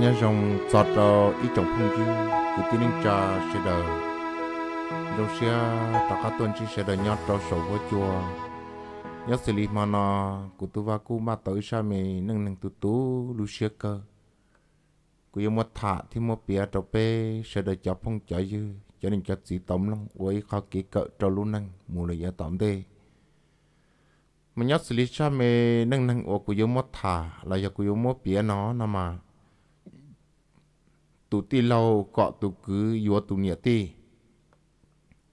nhớ dòng giọt cho ờ, ít chồng phong chứ cứ tin nên cha sẽ đờ đâu sẽ ta các tuần chỉ sẽ đờ nhớ cho sổ với chùa nhớ xử lý mà nó cụ tu và cụ mà tới sao mày nâng nâng tu tú lu xe cơ cụ yêu một thả thì một bia trâu pe sẽ đờ cho phong chở dư cho nên cho chỉ tóm lắm với khó kỹ cỡ cho luôn năng mua lời giá tóm đê mà nhớ xử lý cha mẹ nâng nâng ô cú yếu mất thả là giờ cú yếu mất bía nó nà mà tu ti lâu cọ tu cứ yếu tu nhiệt ti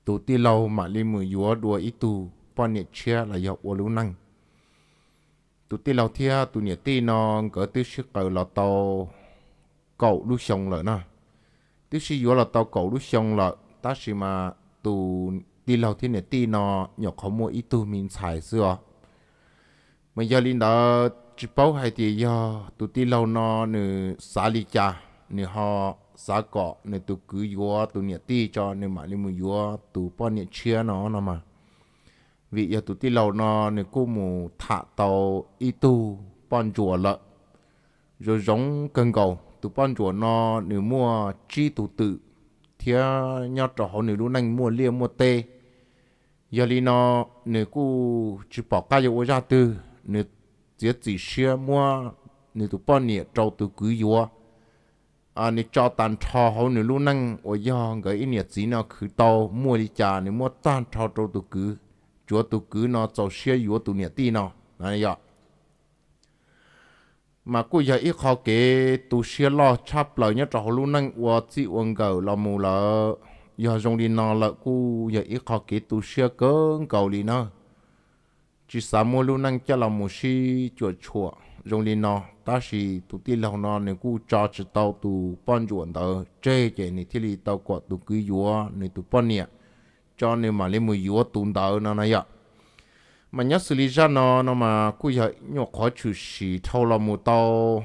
tu ti lâu mà li mù yếu đua ít tu bọn nhiệt chia là yếu ô lưu năng tu ti lâu thia tu nhiệt ti nó cỡ tư sức cầu là tàu cậu lúc sông lợi nó tư sĩ yếu là tàu cậu lúc sông lợi ta sĩ mà tu ti lâu thiên nhiệt ti nó nhỏ khó mua ít tu mình xài xưa mà giờ linh đó chỉ bảo hay thì do tu ti lâu nó nữ xả lý cha họ cọ cứ yo tu nhiệt ti cho nên mà nên mu yo tu bao nhiệt chia nó nó mà vì giờ tu ti lâu nó nên cô mu thả tàu y tu ban chùa lợ rồi giống cần cầu tu ban chùa nó nên mua chi tu tự thì nhớ trò họ nên lúc nãy mua lia mua tê giờ li nó nên cô chỉ bỏ cái yo ra tư nên chỉ chỉ xia mua nên tu bao nhiệt trâu tu cứ yo à nè, cho tàn thò họ nè lúc năng ở do cái ít chỉ gì nó cứ tàu mua đi chả nị mua tàn thò trâu tụ cứ chúa tụ cứ nó cho xe yếu tụ nhiệt tí nó này vậy mà cứ giờ ít khó kể tụ xe lo chắp lại nhớ trò hậu lúc năng ở chỉ uống gầu làm mù lợ giờ dùng đi nó lợ cứ giờ ít khó kể tụ xe cơn cầu đi nó chỉ sao mua lúc năng cho làm mù si chuột chuột dùng lên nó ta chỉ tụt tiền lòng nó nên cú cho chỉ tàu tụ bắn chuẩn tàu chơi chơi nên thiết lý tàu quạt tụ cứ yếu nên tụ bắn nhẹ cho nên mà lên mùi yếu tụt tàu nó này ạ mà nhớ xử lý ra nó nó mà cú giờ nhỏ khó chịu xì thâu là một tàu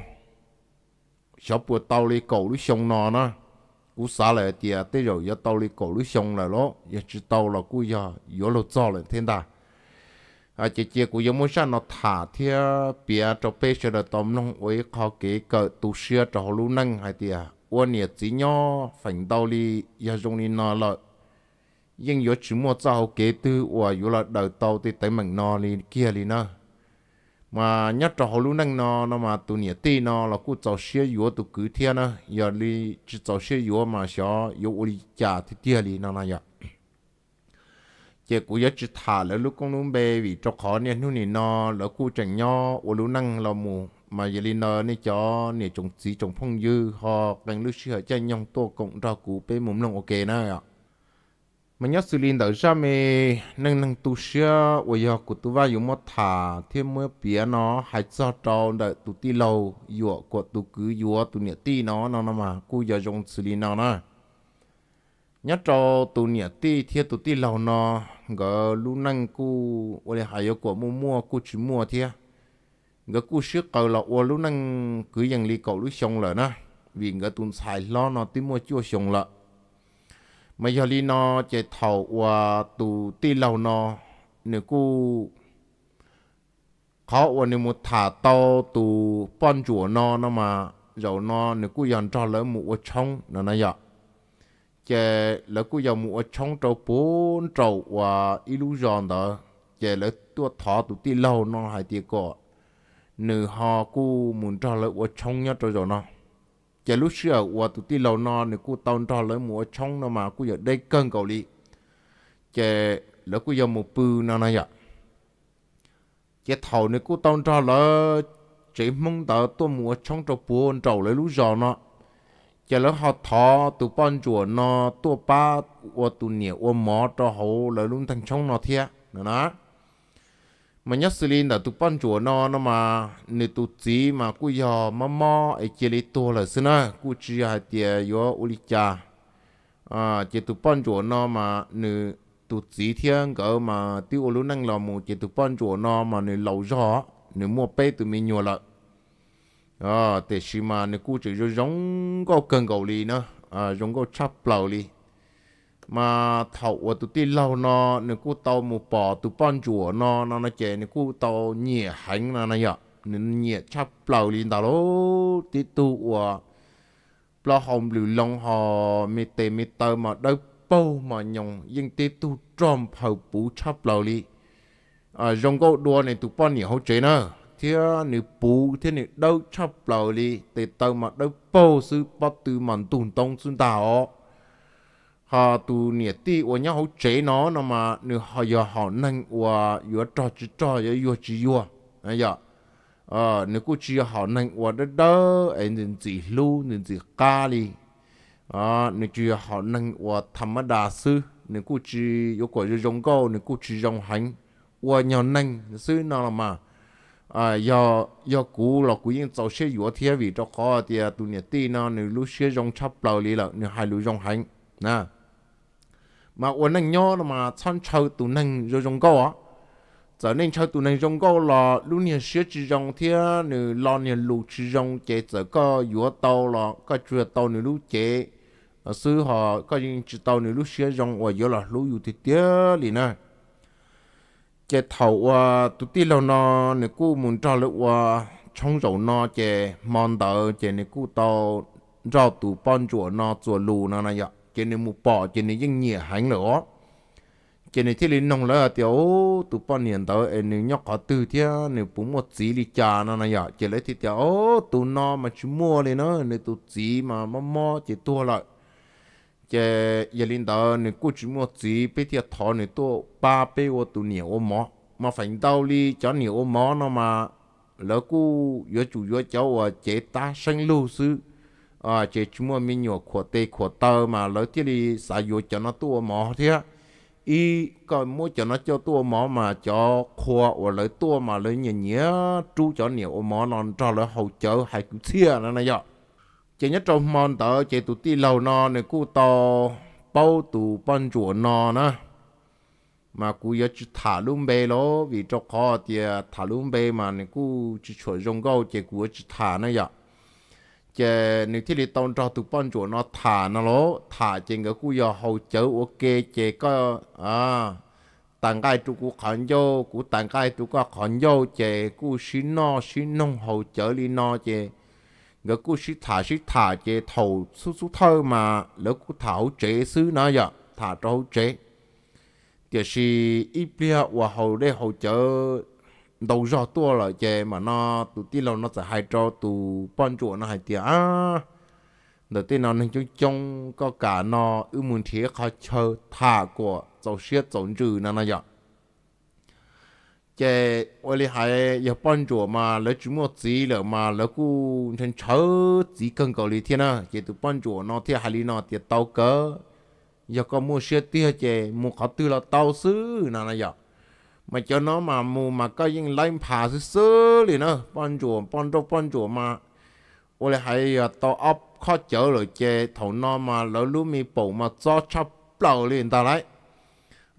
sáu bữa tàu lấy cầu lúc xong nó nó cú xả lại thì tới rồi giờ tàu lấy cầu lúc xong lại nó giờ chỉ tàu là cú giờ yếu lột cho lên thiên đàng à chị chị cũng giống muốn sao nó thả thia bia cho bê sơ là tóm nông ấy khó kế cỡ tu sửa cho lũ năng hay thì Ôn nhiệt chỉ nhỏ phành đau đi giờ dùng đi nó lợi nhưng yếu chú mua cháu kế tư và yếu là đầu tàu thì tới mình nó đi kia đi nữa. mà nhất cho họ lúc năng nó nó mà tụ nhiệt tê nó là cứ cháu xe yếu tụ cứ thiên nữa, giờ đi chỉ cháu xe yếu mà xó yếu ôi cha thì tia đi nó là vậy chế cú giá chỉ thả lỡ lúc con lúc bé vì cho khó nên lúc này nó lỡ cú chẳng nho ô lúc năng là mù mà giờ lên nó nên cho nè trồng gì trồng phong dư họ càng lúc xưa chơi nhong tô cộng ra cú bé mồm lòng ok nữa ạ mà nhớ xử lý đỡ ra mê nâng nâng tu sửa ô giờ của tu vào dùng một thả thêm mưa bia nó hay cho cho đợi tu ti lâu dùa của tu cứ dùa tu nè ti nó nó mà cú giờ dùng xử lý nó nè nhất cho tụ nhà ti thiệt tụ ti lâu nọ, gỡ lũ năng cu ở đây hay của mua mua cu chỉ mua thiệt gỡ cu xíu cầu là ở lũ năng cứ dần li cầu lũ xong rồi nè vì gỡ tụ xài lo nó ti mua chưa xong lợ mà giờ li nó chạy thầu và tụ ti lâu nọ, nếu cu khó ở nếu một thả tàu tụ bón chùa nọ nọ mà rồi nọ nếu cu dần cho lỡ mua ở trong nó nó chè lỡ cú dòng mua trong trâu bốn trâu và illusion đó chè lỡ tua thọ tụ ti lâu nó hay tiệt có nữ họ cú muốn cho lỡ mua trong nhá trâu rồi nó chè lúc xưa của tụ ti lâu nó nữ cú tao cho lỡ mua trong nó mà cú giờ đây cân cầu đi chè lỡ cú dòng mua bự nó này vậy chè thầu nữ cú tao cho lỡ chỉ mong tao tôi mua trong trâu bốn trâu lỡ lúc giờ nó giờ lỡ họ thọ tụ bọn chùa nó tua ba ô tụ nhiều ô mỏ cho hậu lỡ luôn thành trong nó thiệt nó nó mà nhớ xử lý là tụ bọn chùa nó nó mà nếu tụ chỉ mà cứ giờ mà mò ấy chỉ lấy tua là xin á cứ chỉ hai tiền yo uli cha à chỉ tụ bọn chùa nó mà nếu tụ chỉ thiên cỡ mà tiêu luôn năng lò mù chỉ tụ bọn chùa nó mà nếu lâu rõ nếu mua bê tụ mình nhiều lợi à ờ, thế xí mà nó cũng chỉ cho giống có cần cầu li nữa à giống có chắp lâu li, mà thầu của tụi ti lâu nó nó cũng tàu một bò tụi ban chùa nó nó nó chè nó cũng tàu nhẹ hành nó nó vậy nên nhẹ chắp lâu li đó, lố tí tu của lo hồng lử long hò mi tê mi tơ mà đâu bao mà nhung, nhưng tê tu tròn phầu bú chắp lâu li, à ờ, giống có đua này tụi ban nhỉ hậu chế nữa thế nè bù thế nè đâu chấp lầu đi để tao mà đâu bao sự bắt từ mặn tùng tông xuân tao họ tu nè ti của nhau hậu chế nó nó mà nè họ giờ họ nâng của vừa trò chỉ trò giờ vừa chỉ vừa nè giờ ờ nè cô chỉ họ nâng của đó đó anh nên chỉ lu nên chỉ ca đi à ờ, nè chỉ họ nâng của thầm đa sư nè cô chỉ yêu cầu dùng câu nè cô chỉ dùng hành của nhau nâng sư nó là mà à do do cú là cú yên tàu xe dùa thế vì cho khó thì tụi nhà tì nó nếu lúc xe dùng chắp lâu lý là nếu hai lúc dùng hành nè mà ổn năng nhỏ là mà chăn chờ tụi năng rồi rong cao á giờ nên chờ tụi năng dùng cao là lúc nhà xe chỉ dùng thế nếu lo nhà lúc chỉ dùng chạy giờ có dùa tàu là có chưa tàu nếu lúc chạy sư họ có những chỉ tàu nếu lúc xe dùng và dùa là lúc dù thì tiếc liền nè chế thầu à tụi đi lâu nó nè cú muốn ờ, cho lũ à trong dầu nó chế mòn tờ chế nè cú tàu rau tụ bón chùa nó chùa lù nó này ạ chế nè mù bỏ chế nè dân nhẹ hành nữa chế nè thiết lý nông lỡ tiểu tụ bón hiện tờ em nè nhóc có tư thế nè bún một chỉ đi trà nó này ạ chế lấy thịt tiểu tụ nó mà chú mua lên nó nè tụ chỉ mà mò mò chế tua lại chế yên linh đó nè cô chú mua chỉ bây giờ thọ nè tô ba bê ô tụ nhiều ô mỏ mà phải đau đi cho nhiều ô mỏ nó mà lỡ cô yếu chủ yếu cháu à chế ta sinh lưu sư à chế chú mua mình nhiều khổ tê khổ tơ mà lỡ thì đi xả yếu cho nó tô mỏ thế y còn mua cho nó cho tô mỏ mà cho khổ và lỡ tô mà lỡ nhẹ nhẹ chú cho nhiều ô mỏ nó cho lỡ hậu chớ hay cũng xia nó này vậy chỉ nhất trong mòn tớ chỉ tụ ti lầu nò này cụ to bao tụ ban chùa nọ nè mà cụ giờ chỉ thả luôn bê ló vì cho khó thì à, thả luôn bê mà này cụ chỉ chuẩn dùng gạo chỉ cụ chỉ thả nè vậy chỉ nếu thì đi tông cho tụ ban chùa nó thả nó ló thả chỉ cái cụ giờ hậu chớ ok chỉ có à tàng cái tụ cụ khẩn vô cụ tàng cái tụ cụ khẩn vô chỉ cụ xin nó xin nông hậu chớ đi nó chỉ ngỡ cô sĩ thả sĩ thả chế thầu số số thơ mà lỡ cô thảo chế xứ nó giờ thả cho chế thì sĩ ít bia và hậu đây hậu chở đầu giờ tua là chế mà nó tụi tí lâu nó sẽ hai cho tụi bọn chuột nó hai tia à đầu tiên nó nên chung chung có cả nó ưu muốn thiết khó chờ thả của dầu xiết dầu trừ nó nó giờ chế ở đây hay có 帮助嘛，来注目资了嘛，来古成超级更高的天呐，chế mà cho nó mà mù mà có yên lấy phá sư sư liền nó 帮助帮助帮助嘛，ở đây hay tao ấp khó chở rồi chế thầu nó mà lỡ lú mi bổ mà cho chắp đầu liền ta lại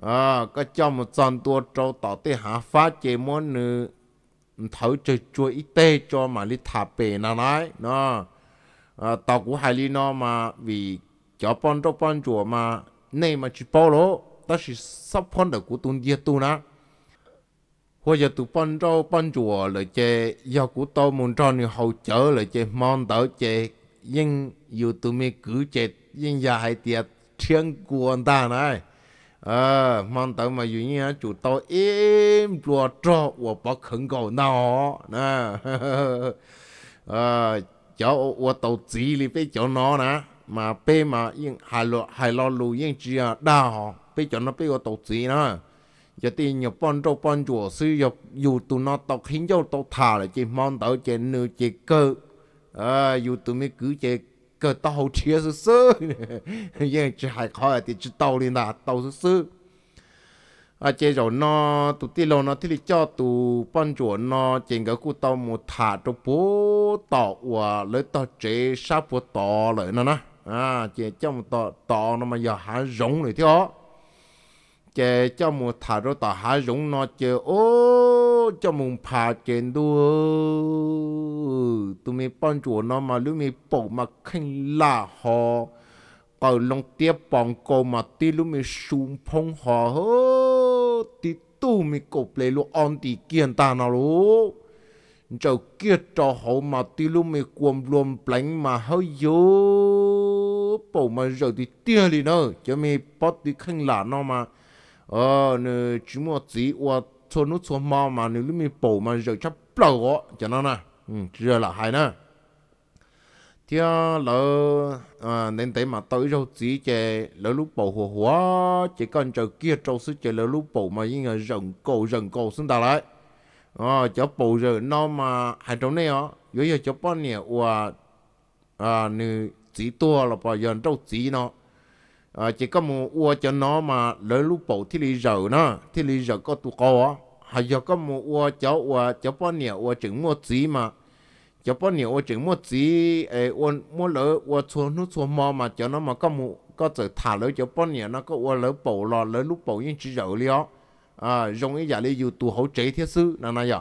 à có cho một dàn tua trâu tỏ tê hạ phá chế món nữ thấu chơi chua ít tê cho mà lý thả bể nó nói nó à, tao của hay lý nó mà vì cho bọn trâu bọn chùa mà nay mà chỉ bao lỗ ta chỉ sắp bọn được của tuần diệt tu nè hoặc giờ tụi bọn trâu bọn chùa là chê do của tôi muốn cho người hậu chở là chê mong tớ chê nhưng dù tụi mình cứ chê nhưng giờ hãy tiệt thiên của anh ta này à mong tới mà duy nhiên chủ tao im lo cho của bác khẩn cầu nó nè à cháu của tao chỉ li bé cháu nó nè mà bé mà yên hài lo hài lo lù yên chỉ à họ bé cháu nó bé của tao chỉ nè giờ thì nhiều bọn cho bọn chùa sư dục dù tụi nó tao khiến cho tao thà là chỉ mong tới chỉ nửa chỉ cơ à dù tụi mới cứ chỉ 个到车是色，因只还靠的只到哩那到是色。à chế rồi nó tụ ti lô nó thì cho tụ ban chỗ nó chỉnh cái cụ tàu một thả cho bố tàu và lấy tàu chế sáp bố tàu lại nó nè à chế trong tàu tàu nó mà giờ há rống rồi thì chè cho mù thả rô tà há rũng nọ chè ô cho mù phà chè đu tụi mi bọn chùa nọ mà lưu mi bộ mà khinh là họ ở lòng tiếp bọn cô mà tí lưu mi sùng phong họ hơ tí tu mi cổ lệ lô on tí kiên ta nọ lô cho kia cho họ mà tí lưu mi quầm luôn bánh mà hơi dô bộ mà rồi tí tia đi nữa cho mi bót tí khinh là nọ mà ờ nè chú mua gì qua cho nó cho mà mà nếu mình bổ mà rồi chắc bao quá cho nó nè ừ rồi là hay nè thì lỡ à nên tới mà tới rồi chỉ chè lỡ lúc bầu hồ hóa chỉ cần chờ kia trâu sức chè lỡ lúc bầu mà như là rồng cổ rồng cổ xuống ta lại à cho bầu rồi nó mà hai trong này ó dưới giờ cho bao nhiêu à à nữ chỉ tua là bao giờ trâu chỉ nó à, chỉ có một ua cho nó mà lỡ lúc bộ thì lý giờ nó thì lý giờ có tụ co á hay giờ có một ua cho ua cho bao nhiêu ua trứng mua gì mà cho bao nhiêu ua trứng mua gì ấy ua mua lỡ ua chuồn nó chuồn mò mà cho nó mà có một có thể thả lỡ cho bao nhiêu nó có ua lỡ bộ lò lỡ lúc bộ nhưng chỉ giờ lió à dùng cái giả lý dù tụ hỗ chế thiết sư là này giờ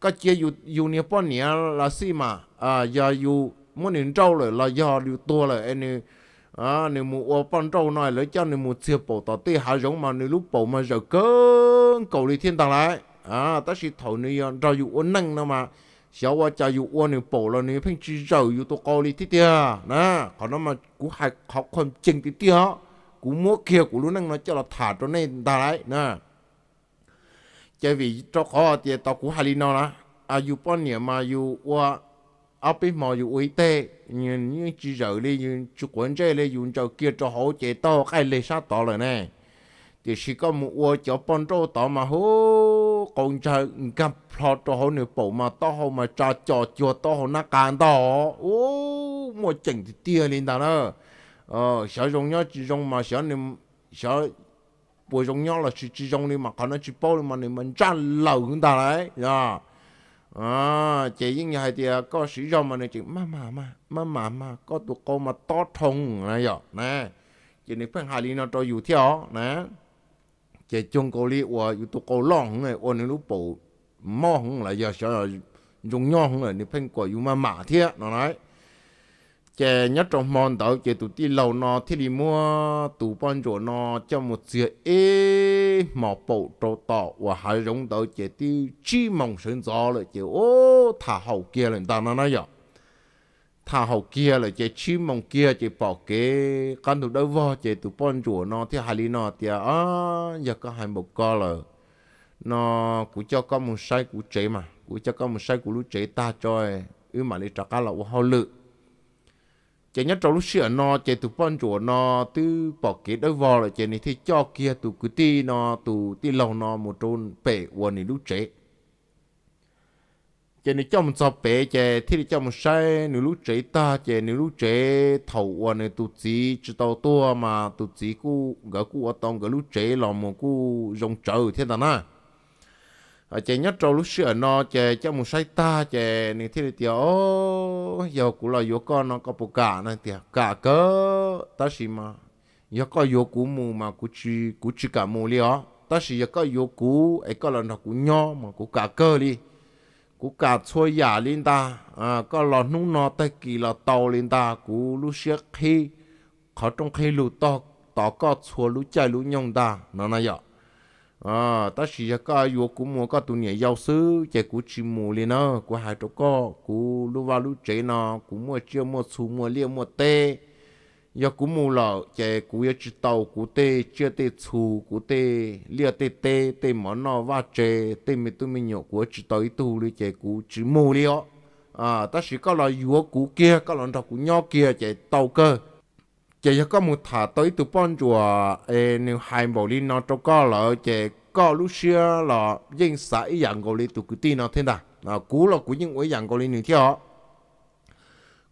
có chia dù dù nhiều bao nhiêu là gì mà à giờ dù muốn đến trâu rồi là do điều tua rồi anh อ่าเนี่ยมูอปันเจ้าหน่อยเลยเจ้าเนี่ยมูเชื่อปู่ต่อตีหาจงมาเนี่ยลูกปู่มาจะเกิงกาหลีเทียนต่างหลายอ่าแต่สิทธิ์เนี่ยเราอยู่อ้วนนั่งนะมาเสียว่าจะอยู่อ้วนเนี่ยปู่เราเนี่ยเพิ่งจะจ้อยู่ตัวกูลีที่เดียนะขอนั่ยมากูหายขอบความจริงที่เดียกูมัวเคี้ยกูรู้นั่งนะเจ้าเราถ่ายตัวนี้ต่างไรนะจะวิจารณ์เขาเดียต่อกูหายนอนะอายุปอนเนี่ยมาอยู่ว่า ở bên mà dù uy tế nhưng những chỉ rồi đi dùng chú quân chơi đi dùng cho kia cho hỗ chế to cái lê sát to rồi nè thì chỉ có một ô cho bọn trâu to mà hú, còn chờ gặp lo cho hỗ nửa bộ mà to hô mà cho cho chùa to hô nó càng to ô một chỉnh thì tia lên ta đó ờ sợ dùng nhớ chỉ dùng mà sợ nên sợ bồi dùng nhớ là chỉ chỉ dùng đi mà còn nó chỉ bao mà nên mình chăn lẩu chúng ta đấy nha à, ờ, chị với nhà thì ờ, có sử dụng mà này chị má mà mà má mà mà có tụ câu mà to thùng này rồi nè chị này phân hài ly nó cho dù theo nè chị chung câu li và dù tụ cô long này ôn lúc bộ mò không là giờ sợ dùng nhau không là này phân của dù mà mà thiệt nó nói chè nhất trong mòn đó chè tụt đi lâu nó thì đi mua tụ bọn chỗ nó cho một dĩa ế mỏ bộ trâu tỏ và hai giống đó chè đi chi mong sinh gió lại chè ô thả hậu kia lên ta nó nói vậy thả hậu kia là chè chi mong kia chè bỏ kế căn thủ đâu vò chè tụ bọn chỗ nó thì hai lý nó thì à giờ có hai một co là nó cũng cho có một sai của chế mà cũng cho có một sai của lũ chế ta cho ư mà đi trả cá là hậu lực chỉ nhớ trong lúc sửa nó chỉ tụ bọn chỗ nó tư bỏ kế đỡ vò lại chỉ này thì cho kia tụ cứ ti nó tụ ti lầu nó một trôn bể uồn này lúc trễ chỉ này trong sọ bể chỉ thì trong sai nếu lúc trễ ta chỉ nếu lúc trễ thầu uồn này tụ chỉ chỉ tàu tua mà tụ chỉ cú gỡ cú ở trong gỡ lúc trễ là một cú dòng trời thế nào na ở ờ, chè nhất trâu lúc xưa nó chè cho một sai ta chè nên thế thì tiểu giờ cũng là vô con nó có bộ cả này tiểu cả cơ ta xí mà giờ có vô cú mù mà cú chỉ cú chỉ cả mù liền ta xí giờ có vô cú ấy có là nó cú nhỏ mà cú cả cơ đi cú cả xôi giả lên ta à có lò nút nó tay kỳ là tàu lên ta cú lúc xưa khi khó trong khi lù to to có xua lũ chạy lũ nhông ta nó nói vậy à ta chỉ là cái vô cũng mua cái tụ nhảy giáo sư chạy cũng chỉ mua liền nó của hai chỗ có của lúc vào lúc chạy nó cũng mua chưa mua xu mua liền mua tê giờ cũng mua lợ chạy cũng giờ chỉ tàu cũng tê chưa tê xu cũng tê liền tê tê tê món nó va chạy tê mình tôi mình nhậu của chỉ tàu ít tu đi chạy cũng chỉ mua liền à ta chỉ có là yêu cũng kia có lần đầu cũng nhỏ kia chạy tàu cơ chỉ có một thả tới từ bọn chùa nếu hai bộ đi nó cho có là chị có lúc xưa là dân xã ý dạng gọi từ cái tin nó thế nào là ờ, cú là cú những ý dạng gọi đi như thế họ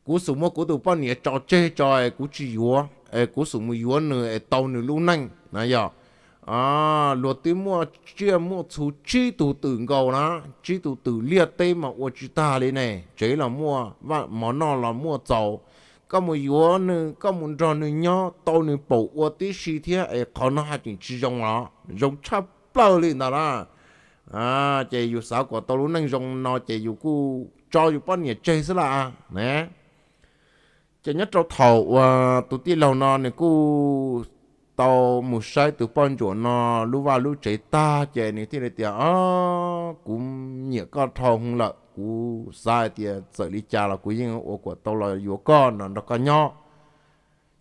cú số một của từ bọn nhà cho chơi trò cú chỉ yếu cú số một yếu nữa tàu nữa luôn nhanh này giờ à luật tiếng mua chưa mua chú chi từ tự cầu đó chi từ từ liệt tê mà ô chú ta lên này chỉ là mua và vâng, món nó là mua dầu có một yếu nữ có một trò nữ nhỏ tàu nữ bổ ô tí xì thiết ấy khó nó hai chuyện chỉ dòng nó dòng chắp bao lên đó là à chị dù sao của tàu lúc năng dòng nó chị dù cu cho dù bao nhiêu chơi xí là nè chị nhất trâu thầu à tụi tí lâu nó này cu tàu một sai từ bao nhiêu nó lúc vào lúc chạy ta chị này thì này tiệt à cũng nhiều con thầu không lợi cú sai thì xử lý cha là cú yên ô của tao là yếu con nó nó có nhỏ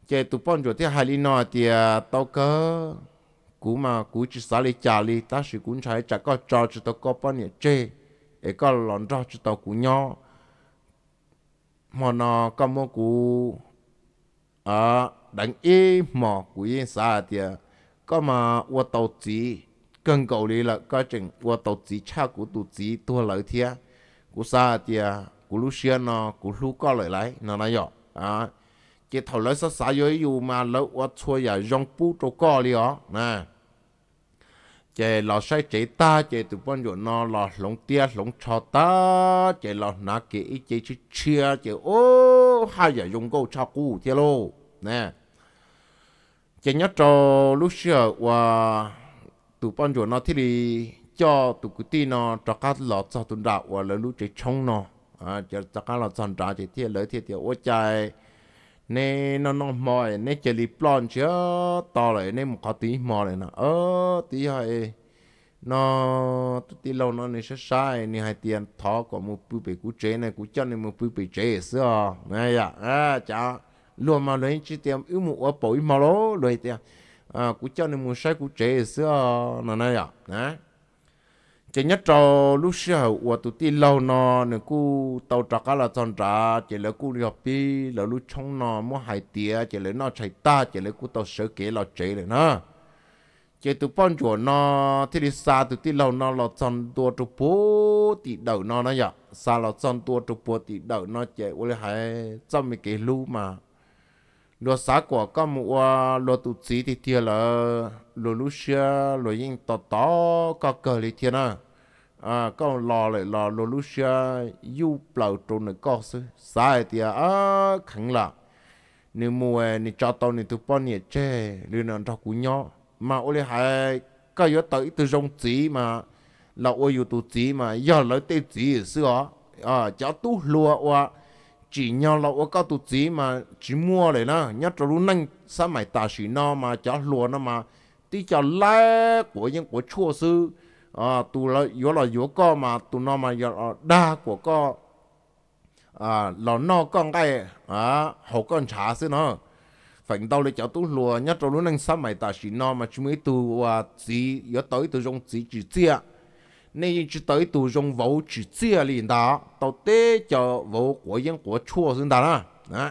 chạy tụ bọn chỗ thế hai lý nọ thì à, tao cơ cú mà cú chỉ xử lý cha lý ta sẽ cũng chạy chả có cho cho tao có bọn nhẹ chê ấy có lòn cho cho tao cú nhỏ mà nó có một cú à đánh y mà cú yên sai thì à, có mà ô tàu chỉ cần cầu lý là có chừng ô tàu chỉ cha của tụ chỉ tua lợi thiệt cú sa tia à, cú lu xia nó cú lu có lại lại nó nói rõ à cái thầu lấy sát sai với dù mà lỡ qua chua ya dòng pu trâu co li ó nè cái lò sai chế ta cái tụi bọn dụ nó lò lông tia lông cho ta chế lò nà cái ý chế chứ chia chế ô hai giờ dùng câu cho cú thế lô nè cái nhất cho lúc xưa qua à, tụi bọn dụ nó thì cho tụi cụ ti nó cho cá lọ cho tụ đạo và lỡ lũ chạy trông nó à cho cho cá lọ chọn trả chạy thiệt lỡ thiệt thiệt ô chạy nè nó nó mỏi nè chạy lì plon chứ to lại nè một cái tí mò lại nè ơ tí hay nó tụi tí lâu nó nè sẽ sai nè hay tiền thọ của một bự bể cú chế này cú chân này một bự bể chế xưa này à à chả luôn mà lấy chi tiền ưu mụ ở bội mà lố rồi tiền à cú chân này một sai cú chế xưa nó này à nè chỉ nhất cho lúc xưa hậu của tụi ti lâu nó nên cú tàu trà cá là tròn trà chỉ là cú học đi là lúc trong nọ, mua hải tía chỉ là nó chạy ta chỉ là cú tàu sửa kế là chạy rồi nó chỉ tụi phong chuột nọ, thì đi xa tụi ti lâu nọ là tròn tua trụ bố thì đầu nọ nó vậy xa là tròn tua trụ bố thì đầu nó chỉ ôi hải trăm mấy cái lú mà lúa xã của các mụ, lúa tụ chỉ thì thiệt là lúa lúc xưa lúa yên tọt tỏ các cờ thì thiệt nào à con lò lại lò lô lú xia yu bầu trôn này có sư sai thì à khẳng là nếu mua nếu cho tao nếu tụi bọn nhẹ chê nếu nó đọc cú nhỏ mà ôi lê hai cái yếu tới từ rong chỉ mà là ô yếu tụ chỉ mà do lấy tê chỉ sư à ó à cho tú lùa qua chỉ nhau là ô cao tụ chỉ mà chỉ mua lại nè nhất cho lúc nâng sao mày tà sĩ nó mà cho lùa nó mà tí cho lá của những của chua sư à, tu lo yo lo yo co mà tu nó mà yo đa của co ờ, à lo no con cái à hậu con trả xí nó phần đầu lấy cháu tu lùa nhất rồi lúc anh sắp mày ta chỉ no mà chúng mới tu à chỉ yếu tới tu trong chỉ chỉ chia nên chỉ tới tu trong vỗ chỉ chia liền đó tao tế cho vỗ của dân của chua xí đó đó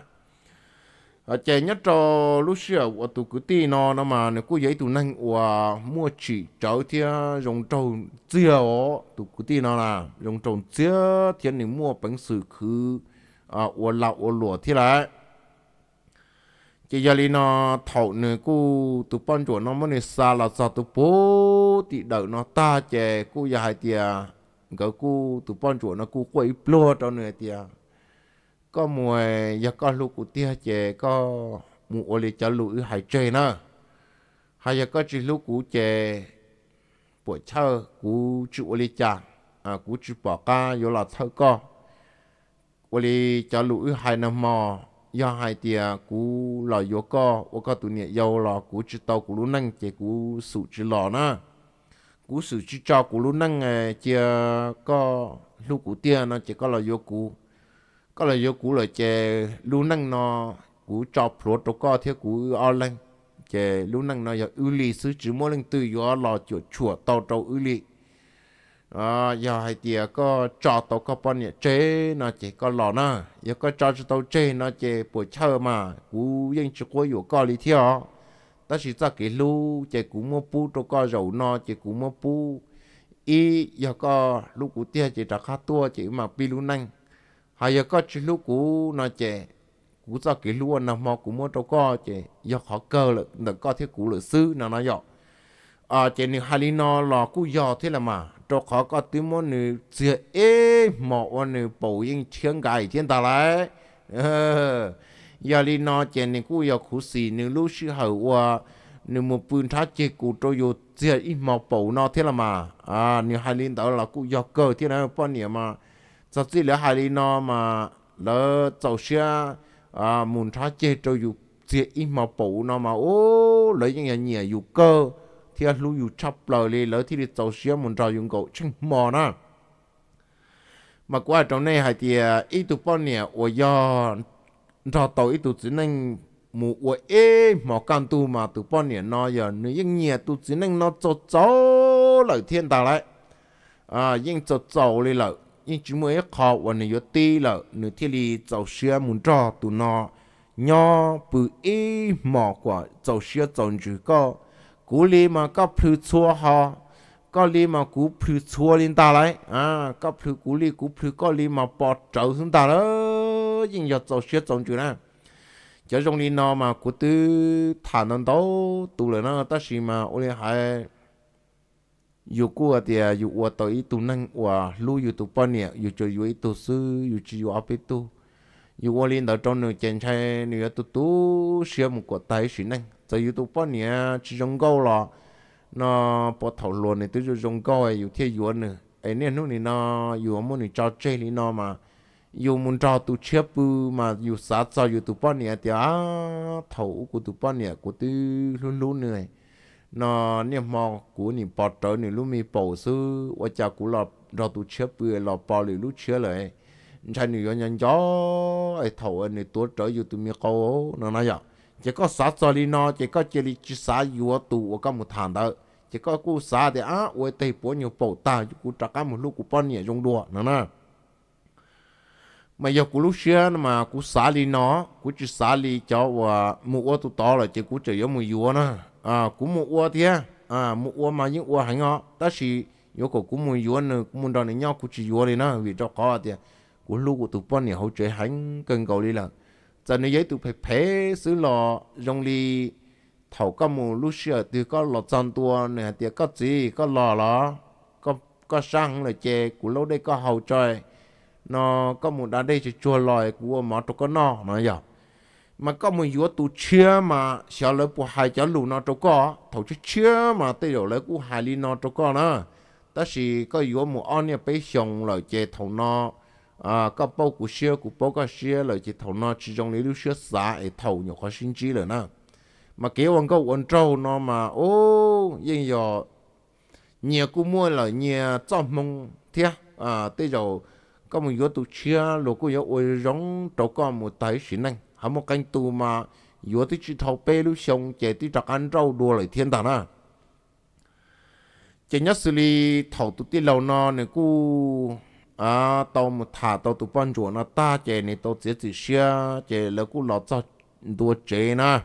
ở ờ, chè nhất cho lúc xưa của tụ cứ ti nó nó mà nếu cứ giấy tụ năng của mua chỉ trở thì dùng trâu chiều tụ cứ ti nó là dùng trâu chiều thiên nên mua bánh sự cứ à của lão của lụa thì lại chỉ giờ đi nó thầu nữa cô tụ bọn chuột nó mới xa là xa tụ bố thì đợi nó ta chè cô dài tiề cái cô tụ bọn chuột nó cô quậy plua cho nữa tiề có mùa giờ có lúc cụ tia chè có mùa lì cho lũ hải chè nữa hay giờ có chỉ lúc cụ chè bộ thơ cụ chữ lì chà à cụ chữ bỏ ca vô là thơ co lì cho lũ hải nằm mò do hai tia cú lò yếu co ô co tụ niệm dầu lò cú chỉ tàu cú lú năng chế cú sụ chỉ lò na cú sụ chỉ cho cú lú năng à, chia có lúc cú tia nó chỉ có lò yếu cú ก็เลยยกูเลยเจลูนังนอ กูจอบพลวดตัวก็เที่ยกูเอาลังเจลูนังนอยาอุลีซื้อจือมัวลังตื้อยอหล่อจวดชัวเตาเตาอุลีอ่ายาให้เตียก็จอดตัวก็ปอนเนี่ยเจนอเจก็หล่อนะยาก็จอดจะเตาเจนอเจปวดเช่ามากูยังจะกลัวอยู่ก็ลีเที่ยวแต่สิจะกี่ลูเจกูมัวปูตัวก็เหานอเจกูมัวปู อียาก็ลูกกูเตี้ยเจจะฆ่าตัวเจมาปีลูนังหายก็ชิลูกูนะเจกูจะกิลูนะมอกูมอตก็เจยอขอเกอลนก็เที่กูเลยซื้อนะนายออาเจนิฮาลินอหลอกูยอเที่ละมาตขอก็ติมอนเสียเอหมอวันนี้ปู่ยิงเชียงไก่เทียนตาไลเออยาลินอเจนิกูยอคุสีนึ่งลูกชื่อหาว่านึ่งมือปืนทัดเจกูโตอยู่เสียอีหมอปู่นอเที่ละมาอ่านิฮาลินตอลอกูยอเกอที่นัานป้อนเนี่ยมา sau khi là hai lý nó mà lỡ tàu xe à muốn thả chê cho dù chỉ ít mà bổ nó mà ô lấy những nhà nhẹ à, dù cơ thì à lưu dù chấp lời đi lỡ thì đi tàu xe muốn trò dùng cậu chừng mò nó mà qua trong này hai thì ít tụ bao nè ô do trò tàu ít tụ chỉ nên mù ô ê mò can tu mà tụ bao nè nó giờ nếu những nhà tụ chỉ nên nó cho cháu lời thiên ta lại à nhưng cho cháu đi lợi nhưng chúng mới khó và nửa tì là nửa thiên lý cháu xưa muốn cho tụi nó nhỏ bự ý mỏ của dầu xưa dầu chữ có cú li mà có phứ chua họ có li mà cú phứ chua lên ta lại à có phứ cú li cú phứ có li mà bỏ trâu xuống ta đó nhưng giờ cháu xưa dầu chữ nè giờ trong đi nó mà cú tư thả nó đâu tụi nó ta xí mà ôi hai อยู่กูเดียอยู่วัวต่ออีตุนั่งวัวลู่อยู่ตุปอนเนี่ยอยู่จะอยู่อีตุซื้ออยู่จะอยู่อาไปตุอยู่วัวลินต่อจงหนึ่งเจนใช้หนึ่งตุตุเสียมุกตายสินั่งจะอยู่ตุปอนเนี่ยจะจงก้าวละน่ะปอดถั่วลวนเนี่ยตุจะจงก้าวอยู่เที่ยวหนึ่งไอเนี่ยนู่นนี่น่ะอยู่มันนี่จอเจนี่น่ะมาอยู่มุนจอตุเชื่อปูมาอยู่สาจออยู่ตุปอนเนี่ยเดียถั่วกูตุปอนเนี่ยกูตื้อลุ้นๆเหนื่อย nó niệm mò của niệm bỏ trở niệm lúc mi bổ sư và cha của lọ lọ tu chép bừa lọ bỏ lì lúc chép lại cha niệm yon nhân gió ai thầu anh niệm tuốt trở yêu tu mi câu nó nói vậy chỉ có sát cho đi nó chỉ có chỉ li chỉ sát yêu tu và có một thằng đó chỉ có cú sát thì á với tay bỏ nhiều bổ ta cú trả cả một lúc cú bỏ nhẹ trong đùa nó nè mà giờ cú lúc xưa mà cú xả li nó cú chỉ xả li cho và mua ô tô to là chỉ cú chỉ giống mua vua nó à cũng một ua thì à một ua mà những ua hành họ ta chỉ yếu cổ cũng muốn yếu nữa cũng muốn đòn nhau cũng chỉ yếu này nó vì cho có à thì của lúc của tụi bọn này hỗ trợ hành cần cầu đi là giờ này giấy tụi phải phế xử lò rong đi thầu các một lúc xưa từ có lò chân tua này thì có gì có lò lò có có sang là chè của lâu đây có hậu trời nó có một đá đây chỉ chua lòi của mỏ tụi có nó nó dọc mà có một yếu tố chưa mà sợ lỡ bộ hai cháu lù nó cho có thấu chứ chưa mà tới đầu lỡ của hai ly nó cho có nữa ta chỉ có yếu một on nhà bấy xong lời chế thầu nó à có bao của xưa của bao cái xưa lời chế thầu nó chỉ trong lấy lúc xưa xã ấy thầu nhiều khó sinh trí rồi nè mà kéo ông câu ông trâu nó mà ô yên giờ nhà cũng mua là nhà cho mông thế à tới đầu có một yếu tố chưa lù của yếu ôi rong trâu con một tay xí năng hàm một cánh tù mà yếu tới chỉ thầu bê lưu xong chế tới trạc ăn rau đùa lại thiên đàn à chế nhất xử lý thầu tụ tí lâu nó nè cú à tàu một thả tàu tụ ban chuột nó ta chế nè tàu chế chỉ xia chế là cú lọt cho đùa chế nè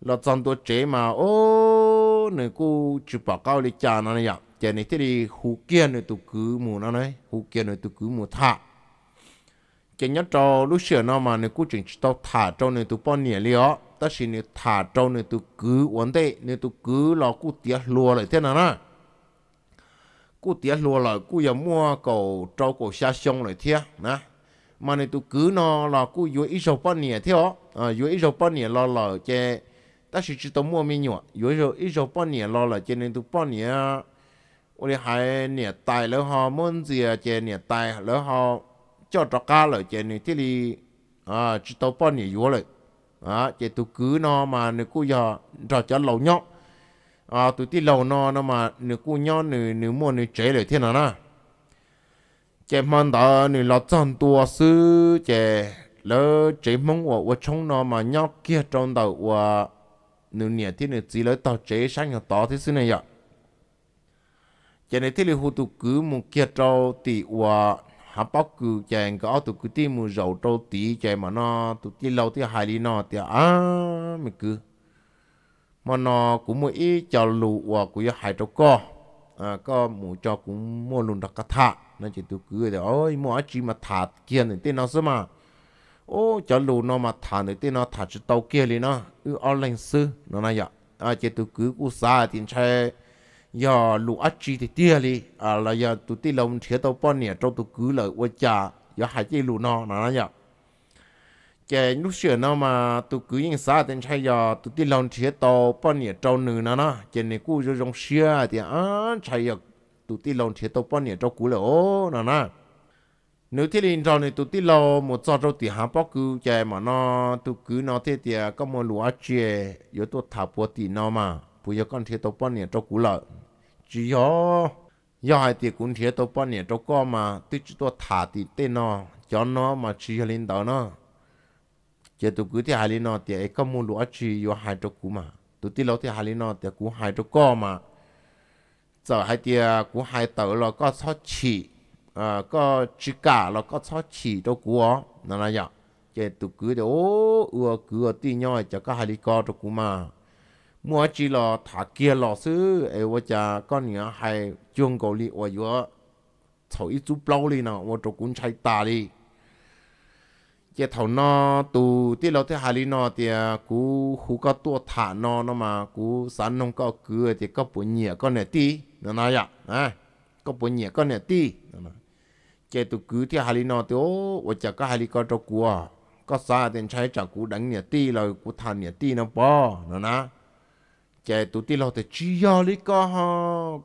lọt cho đùa chế mà ô nè cú chụp bảo cao lý cha nó nè chế nè thế đi hú kia nè tụ cứ mù nó này hú kia nè tụ cứ mù thả cái nhớ cho lúc xưa nó mà nếu cũng chỉ tao thả trâu nếu tụi bọn nhẹ lió ta xin nếu thả trâu nếu tụi cứ vấn đề nếu tụi cứ lo cú tiếc lùa lại thế nào nè cú tiếc lùa lại cú giờ mua cầu trâu cầu xa sông lại thế nè mà nếu tụi cứ nó là cú vừa ít sầu bao nhiêu thế ó à vừa ít sầu bao nhiêu lo lo à, che ta xin chỉ tao mua mi nhọ vừa rồi ít sầu bao nhiêu lo lại cho nên tụi bọn nhẹ 我哋喺年代，然后满字嘅年代，然后。cho trò ca lợi chơi này thì li à chỉ tàu bao nhiêu vô lợi à chơi tụ cứ nó mà nữ cô giờ trò chơi lâu nhóc à tụ tí lâu nó nó mà nữ cô nhóc nữ nữ mua nữ chơi lợi thế nào na chơi mang đó nữ lo chân tua sư chơi lỡ chơi mong của của chúng nó mà nhóc kia trong đầu của nữ nhẹ thì nữ chỉ lấy tao chơi sáng nhỏ to thế xưa này vậy cho này thế là hồ tụ cứ một kia trâu tỷ của hấp bóc cứ chèn có tụ cứ tìm mua dầu trâu tí chèn mà nó tụ tí lâu tí hài ly nó thì à mình cứ mà nó cũng mua ít cho lụ và cũng hai trâu co à có mua cho cũng mua lùn đặc thà nên chỉ tụ cứ thì ôi mua chỉ mà thà kia này tên nó sao mà ô cho lù nó mà thà này tên nó thà chỉ tàu kia liền nó ư online sư nó này vậy à chỉ tụ cứ cú xa tiền chơi giờ lũ ác chi thì tiếc đi à là giờ tụi ti lòng thiệt tàu bao nè, trong tụi cứ lời qua cha giờ hai chi lũ nó nó nhở cái lúc xưa nó mà tụi cứ những xã tên trai giờ tụi ti lòng thiệt tàu bao nè, trong nữ nó nó cho nên cứ rồi rong xưa thì à trai giờ tụi ti lòng thiệt tàu bao nè, trong cứ lời ô nó nó nếu thế linh rồi này tụi ti lòng một giờ rồi thì hàng bao cứ cái mà nó tụi cứ nó thế thì à, có một lũ ác chi à, giờ tụi thả bò thì nó mà bây giờ con thiệt tàu bao nè, trong cứ lời chỉ có do hai tiệc cũng thế tôi bao nhiêu cho con mà tôi chỉ tôi thả thì tên nó cho nó mà chỉ hai lên đó nó chỉ tôi cứ thì hai lên nó thì ấy có muốn lúa chỉ do hai cho cú mà tôi tin lâu thì hai lên nó thì cú hai cho con mà giờ hai tiệc cú hai tàu là có sao chỉ à có chỉ cả là có sao chỉ cho cú ó nó là vậy chỉ tôi cứ thì ô ưa cứ tin nhau chỉ có hai đi co cho cú mà mua chỉ là thả kia lò sư ấy vợ cha con nhà hay chung cầu li vợ vợ thầu ít chút bao li nào vợ chồng cũng chạy ta đi chỉ thầu nó tu tí lò thế hà li nó thì cú hú có tu thả nó nó mà cú sẵn nông có cứ thì có bốn nhẹ con này tí nó nói vậy à có bốn nhẹ con này tí chỉ tu cứ thì hà li nó thì ô vợ cha có hà li có cho cú à có xa thì chạy chả cú đánh nhẹ tí rồi cú thả nhẹ tí nó bỏ nó na chạy tụ ti lo thì chỉ do lý co ha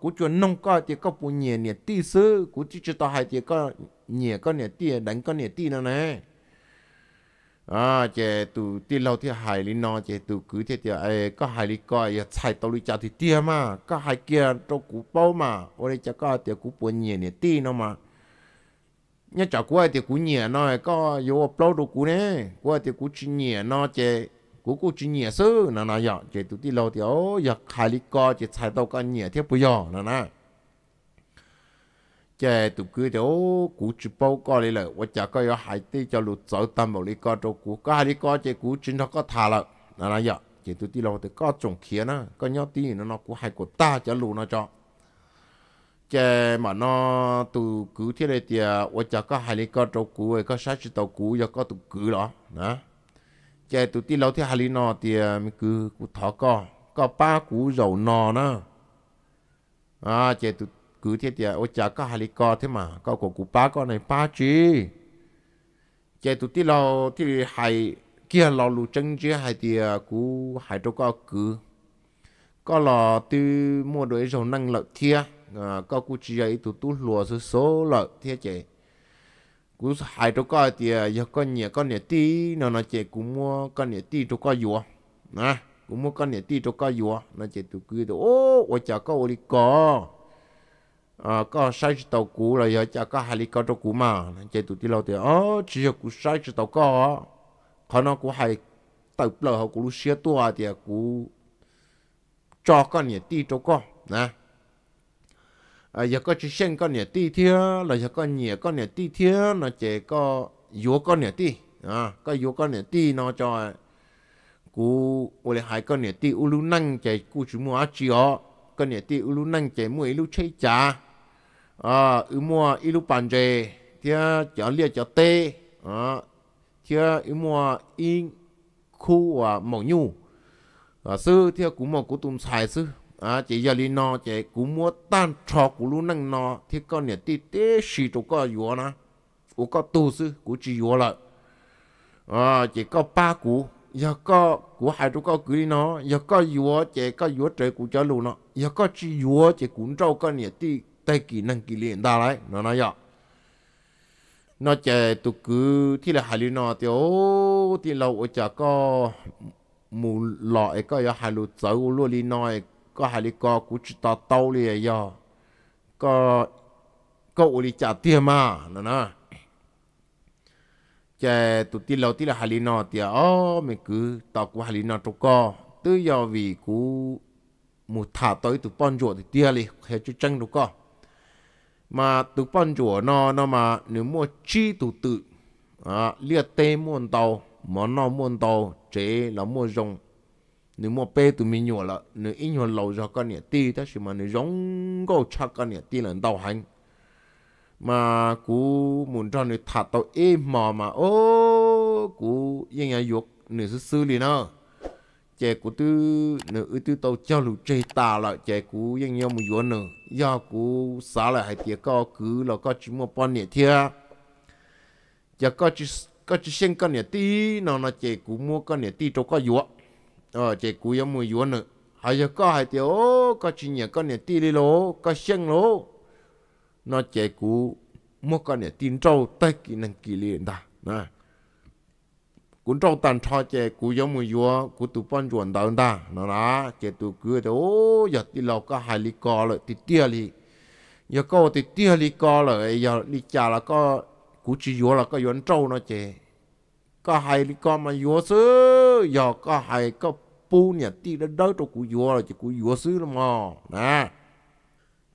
của chuyện nông co thì có bùn nhẹ nhẹ ti sứ của chỉ cho tao hay thì có nhẹ có nhẹ ti đánh có nhẹ ti nào nè à chạy tụ ti lo thì hại lý nó chạy tụ cứ thế thì ai có hại lý co giờ chạy tao lý chào thì tia mà có hại kia tao cụ bao mà ở đây chắc có thì cú bùn nhẹ nhẹ ti nó mà nhớ chào của thì cú nhẹ nó có vô bao đồ cú nè của thì cú chỉ nhẹ nó chạy cú cú chỉ nhẹ sơ nà nà chỉ tụt đi lâu thì ô yọ khai co chỉ xài tàu con nhẹ thiết bây giờ chỉ tụt cứ thì ô cú chỉ bao co đi lợi và chả có yọ hải cho lụt sợ tâm bảo lý co cho cú có hải co chỉ cú chính nó thà lợi nà nà chỉ tụt đi lâu thì trồng khía nà có nhau tí nó nó cú hải ta cho lụt nó cho chè mà nó tụ cứ thế này thì và chả có hải lý co cho cú có sát chỉ tàu cú yọ có tụ cứ đó nè chạy tụi tí lâu thì hà lý nọ thì à, mình cứ cứ thọ co có ba cú dầu nọ nữa à chạy tụi cứ thế thì à, ô chả có hà lý co thế mà có của cú ba con này ba chứ chạy tụi tí lâu thì hay kia lò lù chân chứ hay thì à, cú hay đâu có cứ có lò từ mua đồ dầu năng lợi thia à có cú chỉ ấy tụi tú lùa số số lợi thia chạy cú hai chỗ coi thì à, giờ con nhẹ con nhẹ tí nó nó chạy cú mua con nhẹ tí chỗ coi vừa nè cú mua con nhẹ tí chỗ coi vừa nó chạy tụi kia tụi ô ô chả có ô li có à có sai chỉ tàu cú rồi giờ chả có hai li có chỗ cú mà nó chạy tụi tí lâu thì ô chỉ có cú sai chỉ tàu có khó nó cú hai tàu lâu họ cú lu xia tua thì à, cú cho con nhẹ tí chỗ coi nè à giờ có chỉ con nhà ti thiếu là giờ con nhà con nhà nó chỉ có yếu con nhà ti à có yếu con nhà ti nó cho cú ôi hai con nhà ti u lu chạy cú chỉ mua chỉ con nhà ti u lu chạy mua lu chơi trà à u mua lu bàn chè thiếu chở lia chở tê à ờ, thiếu u mua in khu à mỏng nhu à sư thiếu cú mỏng cú tùng xài sư à chị giờ đi nó chị cũng mua tan trò của luôn năng nó thì con nhà tí tế xì chỗ có yếu na của có tu sư của chị yếu lại à chị có ba cú giờ có của hai chỗ có cưới nó giờ có yếu chị có yếu trời của cho luôn nó giờ có chị yếu chị cũng trâu con nhà tí tay kỹ năng kỹ luyện đa lại nó nói vậy nó chạy tụ cứ thì là hai lưu nó thì ô thì lâu ở chả có mù lọ có giờ hai lưu cháu luôn đi nói ก็หาลิกอกูจิตอเต้าเลยยอก็ก็อุลิจ่าเตี้ยมานะนะแกตุติเราที่เราหาลินอเตียอ๋อไม่คือตอกูหาลินอตุกอตื้อยอวีกูมูถาตัวตุปอนจัวเตี้ยเลยเฮจุจังตุกอมาตุปอนจัวนอนอมาหนึ่งมัวจี้ตุตุอ่าเลียเตม่วนเตาหมอนอม่วนเตาเจแล้วมัวจง nếu mà bê tụi mình nhỏ là nếu ít nhỏ lâu cho con nhà ti ta chỉ mà nếu giống có chắc con nhà ti là đầu hành mà cú muốn cho nếu thả tàu im mà mà ô cú yên nhà dục nếu sư xử liền nó chè cú tư nếu tư tàu cho lũ chơi tà là chè cú yên nhau một yuan nữa do cú xả lại hai tiệc co cứ là có chỉ một bọn nhà thia giờ có chỉ có chỉ xem con nhà ti nó nó chè cú mua con nhà ti cho có yuộc ờ chị giống mùi vốn nữa hay giờ có hai tiểu có chuyện nhà có nhà ti đi lố có xăng lố nó chị cú con nhà tin trâu tay kỹ năng kỹ liền ta nè cũng trâu tàn cho chị giống mùi vốn cú tụ bón chuẩn đào ta nó là chị tụ cứ thì ô giờ ti lầu có hai ly co rồi ti tia ly giờ có ti tia ly co rồi giờ ly trà là có cú chỉ vốn có vốn trâu nó chị có hay con mà vua sư giờ có hay có pu nhà ti đã đỡ cho cụ vua rồi chỉ cụ vua sư là mò nè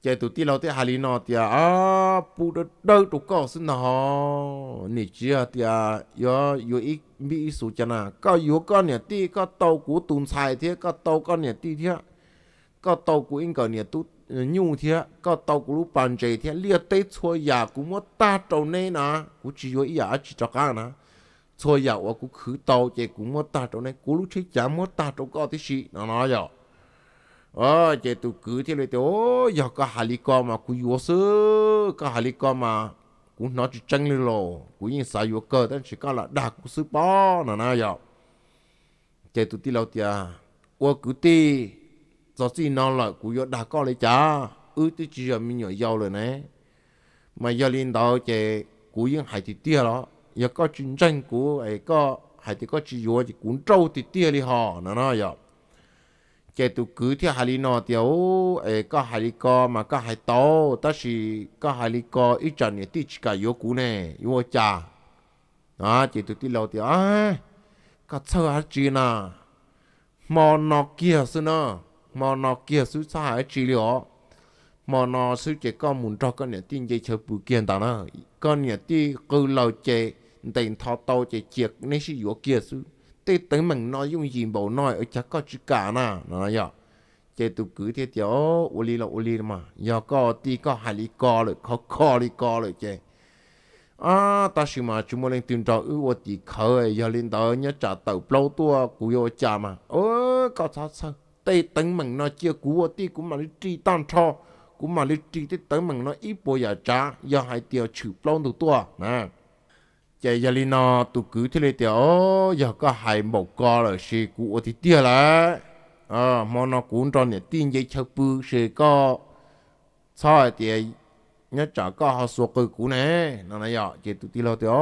chạy tụi ti lâu thì hay đi thì à pu đã đỡ cho có sư nọ nị chưa thì à giờ giờ ít bị số chân à có vua con nhà ti có tàu của tùng xài thế có tàu con nhà ti thế có tàu của anh cờ nhà tu ờ, nhu thế có tàu của lúc bàn chạy thế liệt tây chua nhà cũng mất ta trâu này nè cũng chỉ vua ý à chỉ cho cả nè cho giàu quá cũng khử tàu chị cũng mất ta chỗ này cũng lúc chơi chả mất ta chỗ có thì gì nó nói rồi ờ chị tụ cứ thế này ô giờ có hà lý mà cũng yếu sơ có hà lý mà cũng nói chỉ chân lên lò cũng như xài yếu cơ đó chỉ có là đa cũng sứ bó nó nói rồi chị tụ tí lâu tia ô cứ ti, giờ gì nó lại cũng yếu đa có lấy chả ư tí chỉ giờ mình nhỏ giàu rồi nè mà giờ lên đó chị cũng như hải thì tia đó 有個軍政股，誒個係啲個主要係廣州啲啲啲行嗱嗱呀。cái tụ cứ thì hai lý nó tiểu có hai lý co mà có hai tàu ta chỉ có hai lý ít trận thì chỉ cả yếu cú này yếu cha đó chỉ tụ tí lâu tiểu à có sao hết chi nà mò nó kia xứ nó mò nó kia xứ sao hết chi liệu mò nó xứ muốn cho con nhà tin dây chờ bù kiện ta nó con nhà tin cứ lâu tiền thọ tàu chỉ chiếc nên sẽ yếu kia sư tê tới mình nói dùng gì bầu nói ở chắc có chữ cả nà nó nói dạ. chế tụ cứ thế thì ô ô li là ô li mà giờ dạ có tì có hài li có rồi có có li có rồi chế à ta xin mà chú mình lên tìm trò ư ô tí khởi giờ lên đó nhớ trả tàu plau tua cú yo cha mà ơ có sao sao tê tấn mình nói chia cú ô tí cũng mà đi tri tan cho cũng mà đi tri tê tấn mình nói ít bồi giờ trả giờ hai tiêu chữ plau tua nà chạy giờ li nó tụ cứ thế này tiểu giờ có hai một co là xe cũ thì tia là à ờ, mà nó cũng tròn nè tin dây chập bự xe có sai thì nhớ chả có học số cơ cũ này nó này giờ chị tụ tia là tiểu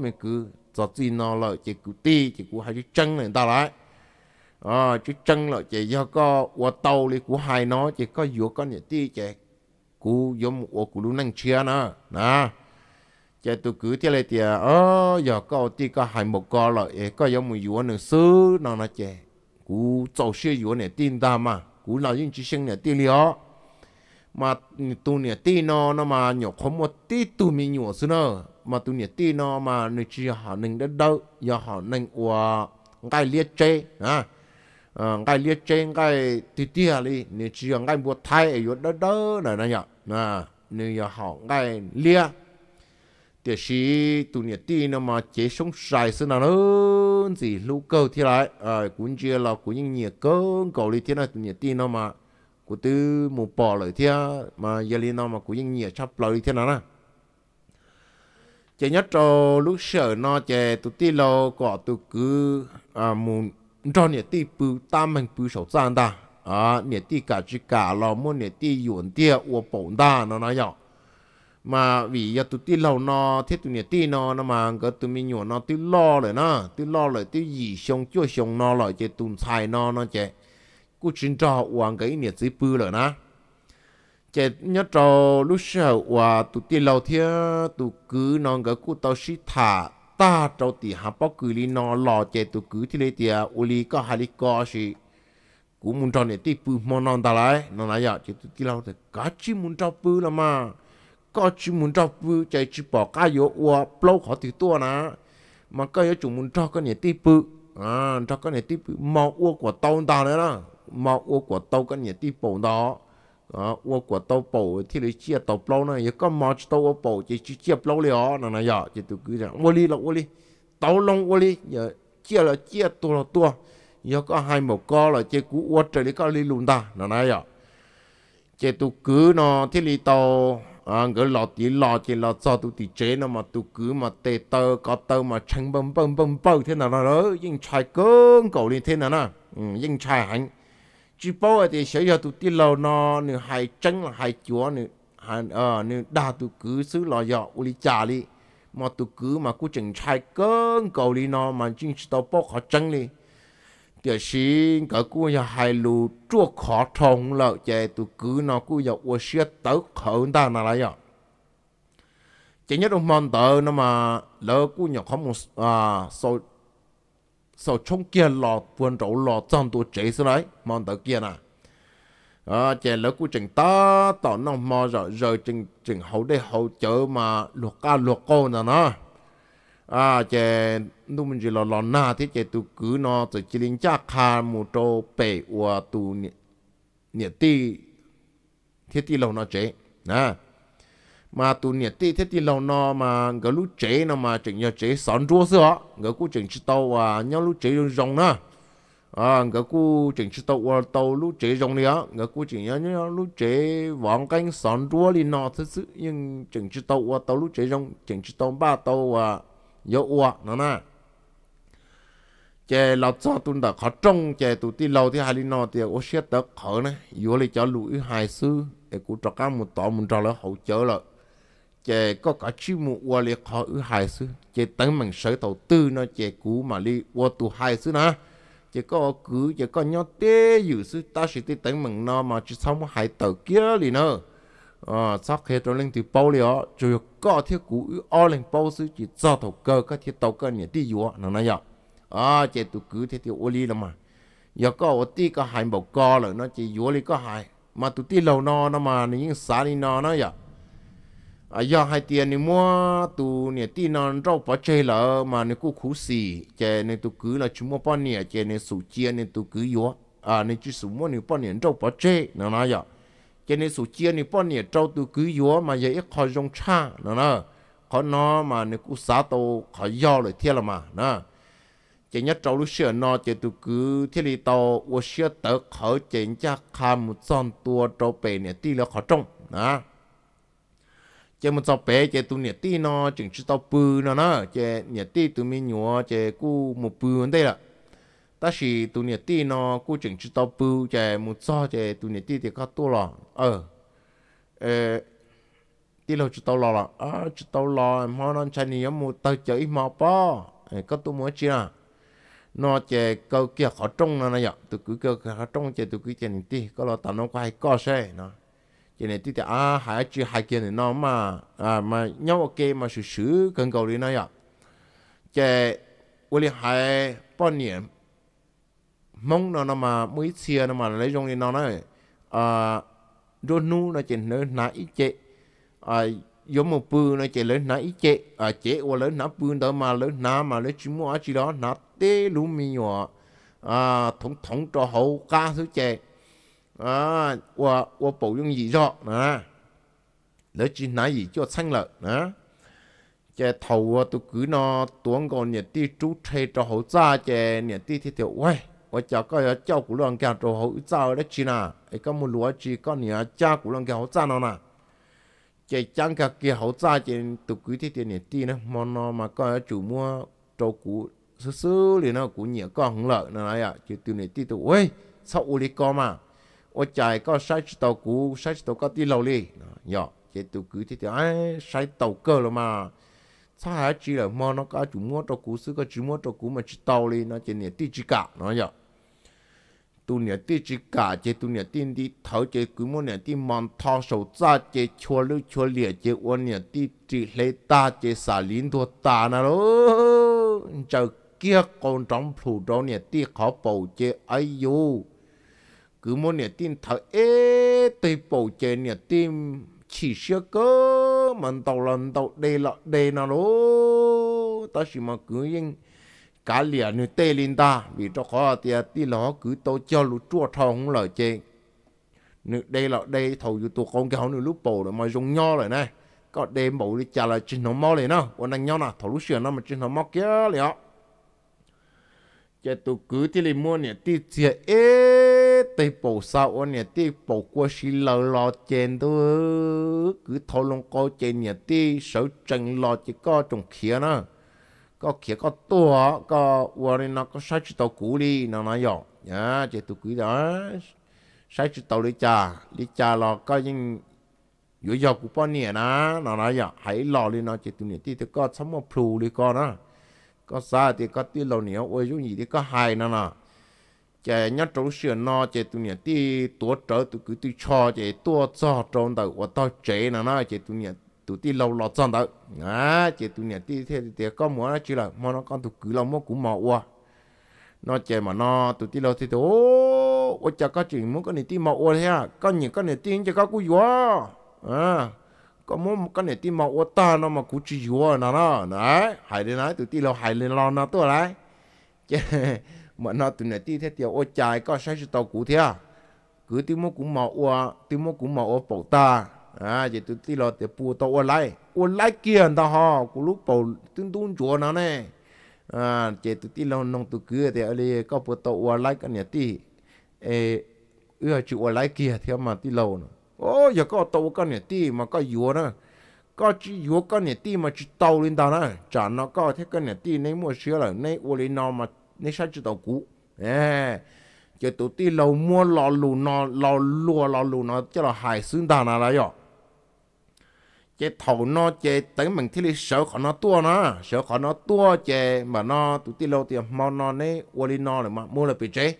mình cứ cho gì nó là chị cũ ti chị cũ hai chữ chân này ta lại à ờ, chữ chân là chị giờ có qua tàu đi của hai nó chị có vừa có nè ti chị cũ giống một cũ luôn năng chia nữa nè giờ tôi cứ thế này thì à giờ có thì có hai một con rồi có giống một vụ nữa sư nó nó chè cú cháu sẽ vụ này tin ta mà cú là những chỉ sinh này tin lió mà tu này tin nó nó mà nhỏ không một tí tu mình nhỏ sư nó mà tu này tin nó mà người chỉ họ nên đã đâu giờ họ nên qua cái liệt chế à cái liệt chế cái tí tí à đi người chỉ cái buat thay ở đó đó này này nhở à người giờ họ cái liệt để xí tụ nhiệt ti nó mà chế sống sai xí nào nó gì lưu câu thì lại à chưa là cũng những nhiệt cơ cầu đi thế này nhiệt ti nó mà của tư mù bỏ lại thế mà giờ lên nó mà cũng những nhiệt chắp lại thế nào nè chế nhất cho lúc sợ nó chế tụ ti lo có tụ cứ à cho nhiệt ti bự tam mình bự sầu gian ta à nhiệt ti cả chỉ cả lo muốn nhiệt ti yuan tia uo bổn ta nó nói nhau mà vì giờ tụi ti lâu nó thế tụi nhiệt ti nó nó mà cái tụi mình nhổ nó tụi lo rồi nó tụi lo rồi tụi gì xong chua xong nó rồi chơi tụi xài nó nó chơi cú chuyện trò hoàng cái nhiệt dưới bư rồi nó chơi nhớ trò lúc sau hòa tụi ti lâu thế tụi cứ nó cái cú tao xí thả ta trâu tì hà bao cứ li nó lo chơi tụi cứ thì lấy tiền ô li có hai li có gì cũng muốn cho này ti bư mòn non ta lại nó nói giờ dạ, chơi tụi ti lâu thì cả chi muốn cho bư là mà có chú muốn cho bự chạy chú bỏ cá vô ua lâu khó thì tua nà mà cái yếu chú muốn cho cái này tí bự à cho cái này tí bự màu ua của tàu ta đấy đó màu ua của tàu cái này tí bổ đó à, ua của tàu bổ thì lấy chia tàu lâu này yếu có màu tàu ua bổ chỉ chỉ chia lâu liền nè nà giờ chỉ tụi cứ rằng ua li là ua li tàu long ua li giờ chia là chia tua là tua yếu có hai một co là chơi cú ua trời lấy có li lùn ta nè nà giờ chỉ tụi cứ nó thì li tàu à, ngỡ lọ tí lọ chỉ lọ cho tụ tí chế nó mà tụ cứ mà tê tơ có tơ mà chẳng bông bông bông bông thế nào đó yên trai cơn cầu đi thế nào nè ừ, nhưng trai chỉ bao thì sẽ giờ tụ tí lọ nó nửa hai chân là hai chúa nửa hai ờ nửa đa tụ cứ xứ lọ dọ uli chà đi mà tụ cứ mà cũng chẳng trai cơn cầu lên nó mà chính tao bao khó chân đi giờ xin cỡ cú giờ hai lù chua khó thông lợ chạy tụ cứ nó cú giờ ua xe tớ khẩu ta nào lại giờ chỉ nhất ông mòn tờ nó mà lỡ cú nhỏ khó một à sau sau trong kia lò vườn rổ lò trong tụ chế xuống đấy mòn tờ kia nè à chạy lỡ cú trình ta tỏ nó mò rồi rồi trình trình hậu đây hậu chở mà luộc ca luộc cô nè nó à chế, nu mình chỉ là lò na thế chế tu cứ nó từ chỉ linh cha kha mu trâu bể ua tu nhiệt ti thiết ti lâu nó chế à mà tu nhiệt ti thiết ti lâu nó mà ngỡ lúc chế nó mà chỉnh nhớ chế sòn rúa sữa ngỡ cú chỉnh chỉ tàu à nhau lúc chế rong nữa à ngỡ cú chỉnh chỉ tàu và tàu lúc chế rong nữa ngỡ cú chỉnh nhớ nhau lúc chế vòng cánh sòn rúa đi nó thứ sự nhưng chỉnh chỉ tàu và tàu lúc chế rong chỉnh chỉ tàu ba tàu à na, 有我那那。chè lao cho tụi đã khó trông chè tụi ti lâu thì hai lý nó thì ô xét tớ khó nè yếu lý cho lũ hai sư để cụ trọ cá một tỏ một trọ là hậu chớ là chè có cả chi một ô lý khó ư hai sư chè tấn mình sở đầu tư nó chè cú mà lý ô tụ hai sư nè chè có cứ chè có nhau tê dữ sư ta sẽ tê tấn mình nó mà chỉ xong hai tờ kia liền nữa ờ chắc hết rồi lên từ bao lió rồi có thiết cũ o lên bao sư chỉ cho tàu cơ các thiết tàu cơ nhỉ đi vô nó nói vậy à chị cứ thiết tiêu ô li lắm mà giờ có ô ti có hai bầu co rồi nó chỉ vô li có hai mà tụ ti lâu no nó mà những xá đi nó vậy à giờ hai tiền thì mua tụ nhỉ ti nó rau bỏ chơi lỡ mà nó cũng khú xì chị nên tụ cứ là chúng mua bao nhỉ chị nên sủ chia nên tụ cứ vô à nên chỉ sủ mua nên bao nhỉ rau bỏ chơi nó nói cho nên số chia này bọn này trâu từ cứ yếu mà vậy khó dùng cha nữa nè khó nó mà nó cú xã tàu khó do rồi thiệt là mà nè chỉ nhất trâu lúc xưa nó chỉ từ cứ thiết lý tàu ô xưa tớ khó chỉ cha khá một son tua trâu bể này tí là khó trông nè chỉ một trâu bể chỉ tụi này tí nó chừng chỉ tàu bự nó nè chỉ này tí tụi mình nhúa chỉ cú một bự đây là ta chỉ tụ nhiệt ti nó cũng chừng chỉ tao bưu chè một so chè tụ nhiệt ti thì có tua lọ ờ ờ ti lâu chỉ tao lọ lọ ờ, chỉ tao lọ em hoa non chanh thì một tao chở ít mò po ờ, có nó chè câu kia khó trông nó này vậy tụ cứ câu khó trông chè tụ cứ chè nhiệt ti có thì à hai chữ hai kia này nó mà à mà nhau ok mà sửa sửa cần cầu đi nó vậy chè 我哩还半年 mong nó nó mà mũi xìa nó mà lấy dùng thì nó nói à rồi nu nó chỉ nó nãy chệ à giống một bư nó chỉ lớn nãy chệ à chệ qua lớn nãy bư đó mà lớn nãy mà lấy chỉ mua chỉ đó nãy tê luôn mi nhỏ à thống thống cho hậu ca thứ chệ à qua qua bổ dùng gì rõ nè lấy chỉ nãy gì cho xanh lợi nè chè thầu à, tôi cứ nó tuấn còn nhiệt ti chú thầy cho hậu gia chè nhiệt ti thì tiểu quay 我叫个要叫古龙家做好早的去啦，哎，个木罗去个你啊家古龙家好早了啦。这讲个给好早前都几天点点地呢，莫那嘛个主么做古叔叔哩那古年个红了，那呀就点点地都喂，操屋里个嘛，我家个晒石头古晒石头个地老哩，呀，这都几天点哎晒豆个了嘛。sao hả chỉ là mò nó có chủ mua cho cú sư có chủ mua cho cú mà chỉ tàu lên nó chỉ nhảy tít chỉ cả nó vậy, tu nhảy tít chỉ cả chỉ tu nhảy tin đi thấu chỉ cứ mua nhảy tin mòn thao sầu ra chỉ chua lưu chua lìa chỉ uốn nhảy tít chỉ lấy ta chỉ xả lín thua ta nè lô chờ kia con trong phủ đó nhảy tít khó bầu chỉ ai yo cứ mua nhảy tin thở ế tây bầu chỉ nhảy tin chỉ sơ cơ mình tàu lần tàu đề lọ đề nào đó ta chỉ mà cứ yên cả liền như tê lên ta vì cho khó thì đi lọ cứ tàu cho lũ chua thong không lời chê nữ đây là đây thầu dù tụi con kéo nữ lúc bầu rồi mà dùng nho rồi này có đêm bầu đi trả lại trên nó mau lên nó còn đang nho nào thầu lúc xưa nó mà trên nó mau kia liền chứ tụi cứ thì lên mua nè tí chia ê tây bổ sau anh nhỉ tây bổ qua xí lờ lò chèn đó cứ thâu lông co chèn nhỉ tây sầu chân lò chỉ có trồng khía nữa có khía có tua có uari nó có sai chỉ tàu cũ đi nó nói dọ nhá dạ, chỉ tụ quý đó sai chỉ tàu đi cha đi cha lò có những dù dọ cũng bao nhiêu nè nó nói dọ hãy lò đi nó chỉ tụ nhỉ tây có sắm một phù đi có, đó có xa thì có tây lò nhiều ôi chú gì thì có hai nà nà chè nhá trống sửa no chè tụi nhỉ ti tua trở tu cứ tu cho chè tua cho trống đầu và tao chế nó nói chè tụi nhỉ tụi ti lâu lọt trong đầu à chè tụi nhỉ ti thế thì có muốn nó chỉ là mà nó con tu cứ lâu mất cũng mò qua nó chè mà nó tụi ti lâu thì tụi ô ô chả có chuyện muốn có này ti mò qua thế à con nhỉ con này ti chả có cú gió à có muốn con này ti mò qua ta nó mà cú chỉ gió nó nó đấy hãy đến nói tụi ti lâu hãy lên lo nó tôi đấy chè mà nó tụi này tí thế tiểu ô chạy có sai sự tàu cũ thế à? cứ tiêu mô cũng mò ua, tiêu mô cũng mò ua bầu ta à vậy tụi tí lo tiêu bù tàu ua lại ua lại kia ta ho cú lúc bầu tương tương chúa nó nè à vậy tụi tí lo nông tụi cứ thì ở đây có bù tàu ua lại cái này ti, ê ưa chịu ô lại kia thế mà tí lâu nữa ô giờ có tàu cái này ti, mà có dúa nữa có chỉ dúa cái này ti mà chỉ tàu lên tàu nữa chả nó có thế cái này ti này mua sữa là này ô lên nó mà nên sao chỉ tàu cũ à cho tụi ti lầu mua lò lù nó lò lùa lò lù nó cho là hải xương đàn là rồi chế thầu nó chế tấn mình thì lý sợ khó nó tua nó sợ khó nó tua chế mà nó tụi ti lâu thì mau nó nấy ô li là mua là bị chế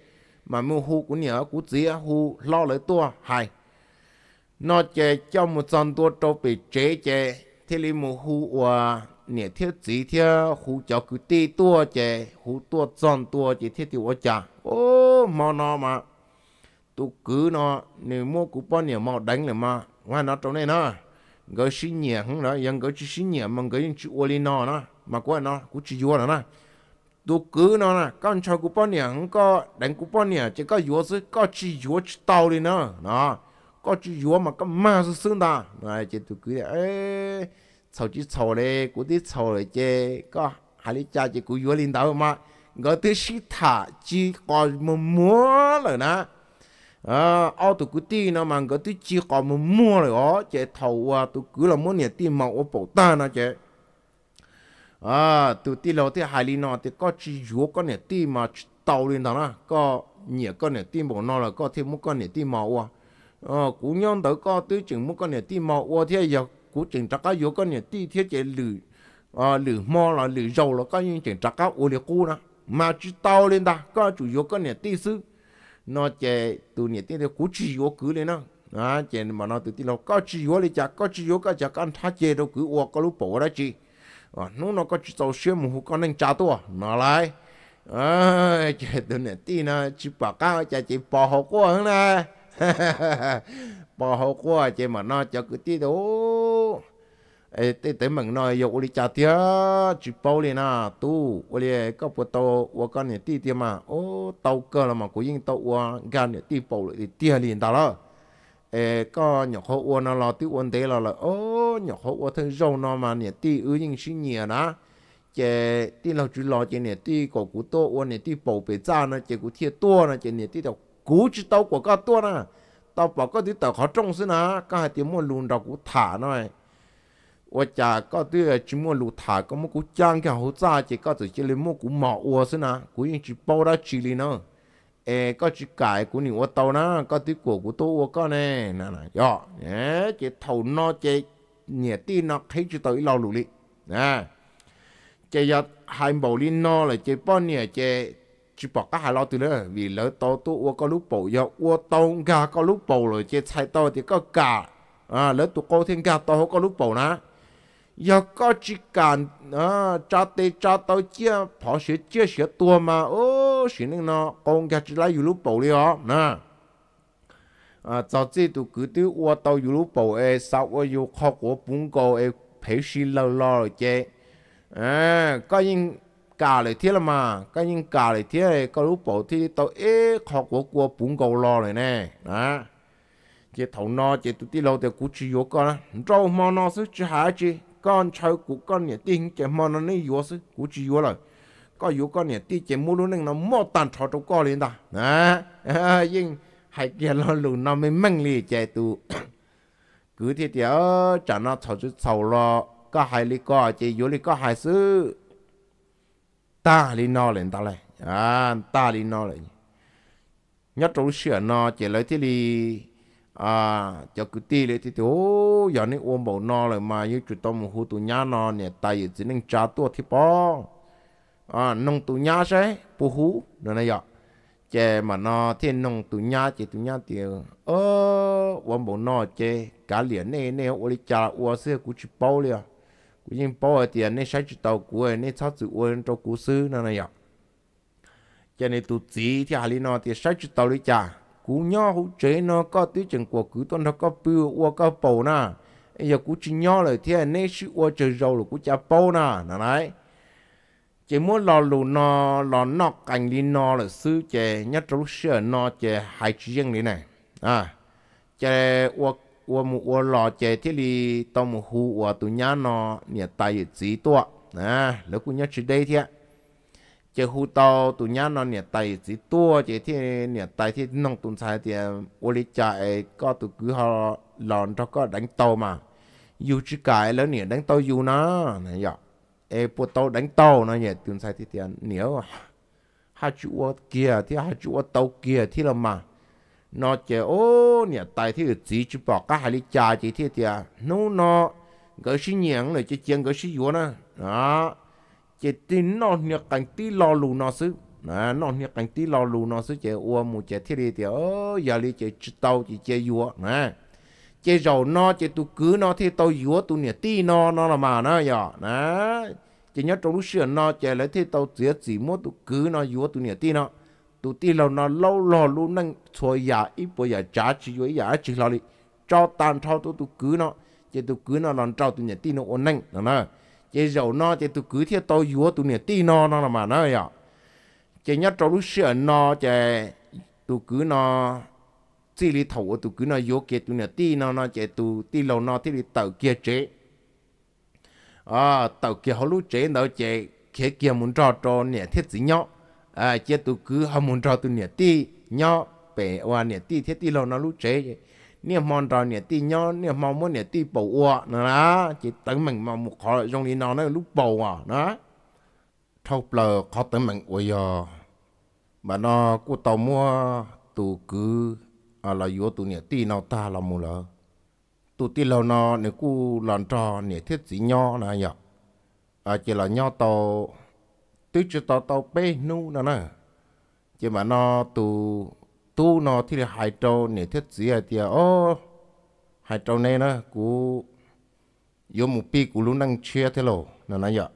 mà mua hu cũng nhớ cũng dĩa hu lo lấy tua hài nó chế cho một dòng tua trâu bị chế chế thì lý mua hu và nè thiết chỉ thiết hú cho cứ tê tua chè hú tua tròn tua chỉ thiết tiêu chả ô mò nó mà tu cứ nó nếu mua cú bao nhiều mò đánh là mà ngoài nó trong này nó gỡ xin nhẹ không gỡ chỉ xí nhẹ mà gỡ những chữ ô li nó nó mà quay nó cú chỉ vua nó nó tu cứ nó nè con cho cú bao nhiều không có đánh cú bao nhiều chỉ có vua chứ có chỉ vua chỉ tàu đi nó nó có chỉ vua mà có ma sư xương ta này chỉ tu cứ ấy sau chỉ sau này cũng đi sau này chứ có hai đứa cha chỉ cũng vừa lên đầu mà ngỡ tới sĩ thả chỉ còn một múa rồi nè à ô tụ cứ đi nó mà ngỡ tới chỉ còn một múa rồi ó chị thầu à tụ cứ là muốn nhà đi mà ở bộ ta nè chị à tụ đi lâu thì hai ly nó thì có chỉ dúa có nhà đi mà tàu lên đó nè có nhà có nhà đi bộ nó là có thêm một con nhà tiền màu à ờ cũng nhon tới có thứ chừng một con nhà tiền màu à giờ cú chừng trắc cá vô con nhà chế lử lử mò là lử dầu là có những chừng trắc cá ô liệt mà chỉ tao lên ta có chủ vô con nhà ti sư nó chế tụ nhà ti theo cú chỉ vô cứ lên à chế mà nó tự ti nó có chỉ vô lên chả có chỉ vô cả chả ăn thá chế đâu cứ có lúc bỏ đó chị à nó nó có chỉ tàu xe mù con anh cha tôi nó lại à chế tụ nhà ti nó chỉ bảo cá chả chỉ bỏ họ quá hơn nè bỏ hậu qua chỉ mà nó cho cứ tí đó ấy tí tí mình nói yo uli cha tia chỉ bao liền à tu uli có bộ tàu và con này tí tí mà ô tàu cơ là mà cũng yên tàu và gan này tí bao lại tia liền đó rồi ấy có nhỏ hậu qua nó lo tí quan thế là là ô nhỏ hậu qua thân râu nó mà này tí ư nhưng xí nhiều đó chế tí lâu chú lo chế này tí cổ cú tô ô này tí bao bề ra nó chế cú thiệt tua nó chế này tí đầu cú chỉ tàu của con tua nè tao bảo có thứ tao khó trông xin à có hai tiếng mua lùn đầu cũng thả nói và chả có thứ ờ, chỉ mua lù thả có một cú trang cái hậu ra chỉ có thứ chỉ lấy mua cú mỏ ua xin à cú yên chỉ bao đã chỉ li nó ê có chỉ cải cú nhỉ ua tao nó có thứ của cú tôi ua có nè nè nè yo nhé thầu nó chỉ nhẹ tí nó thấy chỉ tới lâu lù li nè chỉ giờ hai bầu li nó là chỉ bao nhẹ chỉ chỉ bỏ các hà lo từ nữa vì lỡ to tu ua có lúc bầu do ua tông gà có lúc bầu rồi chia chạy to thì có cả à lỡ tụ cô thiên gà to có lúc bầu nè giờ có chỉ cần à cha tê cha tao chia bỏ sửa chia sửa tua mà ô sửa nên nó con gà chỉ lấy lúc bầu đi ó nè à cho chỉ tụ cứ tiêu ua tao lúc bầu ấy sau ua yêu khó của bún cô ấy phải xí lâu lâu rồi chứ à có những cả lại thế là mà cái những cả lại thế này có lúc bộ thì tao ế học của của bún cầu lo này nè à chỉ thầu nó chỉ tụi tí lâu thì cũng chỉ yếu con rau mà nó sẽ chỉ hái chỉ con chơi của con nhà tiền chỉ mà nó nên yếu sự cũng chỉ yếu rồi có yếu con nhà tiền chỉ mua luôn nên nó mất tàn trò trong con liền ta à nhưng hãy kia lo lù nó mới mang lì chạy tụ cứ thế thì ở chả nó thầu chút thầu lo có hai lý có chỉ yếu lý có hai sự ta li no lên ta lại à ta li no lại nhất trâu sửa no chỉ lấy thì li à, cho cứ ti lấy thì ô giờ này ôm bầu no rồi mà như chúng tôi một hú tụ nhá no nè tại chỉ nên trả tua thì bỏ à, nông tụ nhá sẽ bù hú rồi này vậy chè mà nó thiên nông tụ nhá chè tụ nhá thì ơ ôm bầu no chè cả liền nè nè ôi li trả ô sẽ cũng chịu bao liền cũng như bao tiền nên sai chỉ tàu của nên sao chịu ôn cho cú sư nó này ạ cho nên tụt gì thì hà lý nó thì sai chỉ tàu đi chả cú nhỏ hú chế nó có tư chừng của cú tuần nó có bưu ua có bầu na giờ cú chỉ nhỏ lại thì nên sự ua chơi râu là cú chả bầu na nó này chỉ muốn lò lù nó lò nọ cành đi nó là sư chè nhất trong lúc xưa nó chè hai chữ riêng này à chè ua 我们我老家这里到我们湖我都伢呢，也带有几多啊？如果伢吃这些，这湖到都伢呢也带有几多？这天也带些弄东菜的，我的家哎，搞都搞好，让这个 đánh tàu mà，有只改了你 đánh tàu 有呢，那呀，哎，不到 đánh tàu 呢也东菜的点牛啊，还就我 kia，ที่还就我到 kia ที่了嘛。nó chơi ô nhà tài thì chỉ à? chỉ bỏ cả hai lý cha chỉ thiệt tiệt, nô nó nó cái sinh nhàng này chơi chơi cái sinh vua nè đó chỉ tin nó nhà cảnh tí lo lù nó xứ nè nó nhà cảnh tí lo lù nó xứ chơi ô mù chơi thiệt thì ô giờ lý chơi chỉ tàu chỉ chơi vua nè chơi giàu nó chơi tu cứ nó thì tàu vua tu nhà tí nó nó là mà nó giờ nè chơi nhớ trong lúc xưa nó chơi lấy thì tàu chỉ chỉ mua tu cứ nó vua tu nhà tí nó tụ ti lâu nó lâu lò lu năng thôi giả ít bữa giả trả chỉ với giả chỉ lo đi cho tàn thao tụ tụ cứ nó chỉ tụ cứ nó làm cho tụ nhà ti nó ổn năng đó nè chỉ dầu nó chỉ tụ cứ theo tao yếu tụ nhà ti nó nó là mà nó vậy à. chỉ nhớ trâu lúc xưa nó chỉ tụ cứ nó chỉ lý thầu tụ cứ nó yếu kia tụ nhà ti nó nó chỉ tụ ti lâu nó thì đi tàu kia chế à tàu kia họ lúc chế nó chế kia kia muốn trò trò nhà thiết gì nhau à chết tu cứ ham muốn cho tu nhiệt ti nhỏ bể hoa nhiệt ti thiết ti lâu nó lú chế nhiệt mòn trò nhiệt ti nhỏ nhiệt mau muốn nhiệt ti bầu hoa nữa chỉ tấn mình mà một khỏi trong đi nó nó lú bầu à đó thâu bờ khó tấn mình ôi giờ mà nó cô tàu mua tu cứ à là vô tu nhiệt ti nào ta là mù lỡ tôi ti lâu nó nếu cô làm trò nhiệt thiết gì nhỏ này nhở à chỉ là nhỏ tàu tôi chưa tao tao bê nu nè nè chỉ mà nó tu tu nó thì là hai trâu nè thiết gì à thì ô hai trâu này nè cú yo mu pi cú luôn đang chia thế lộ nè nè vậy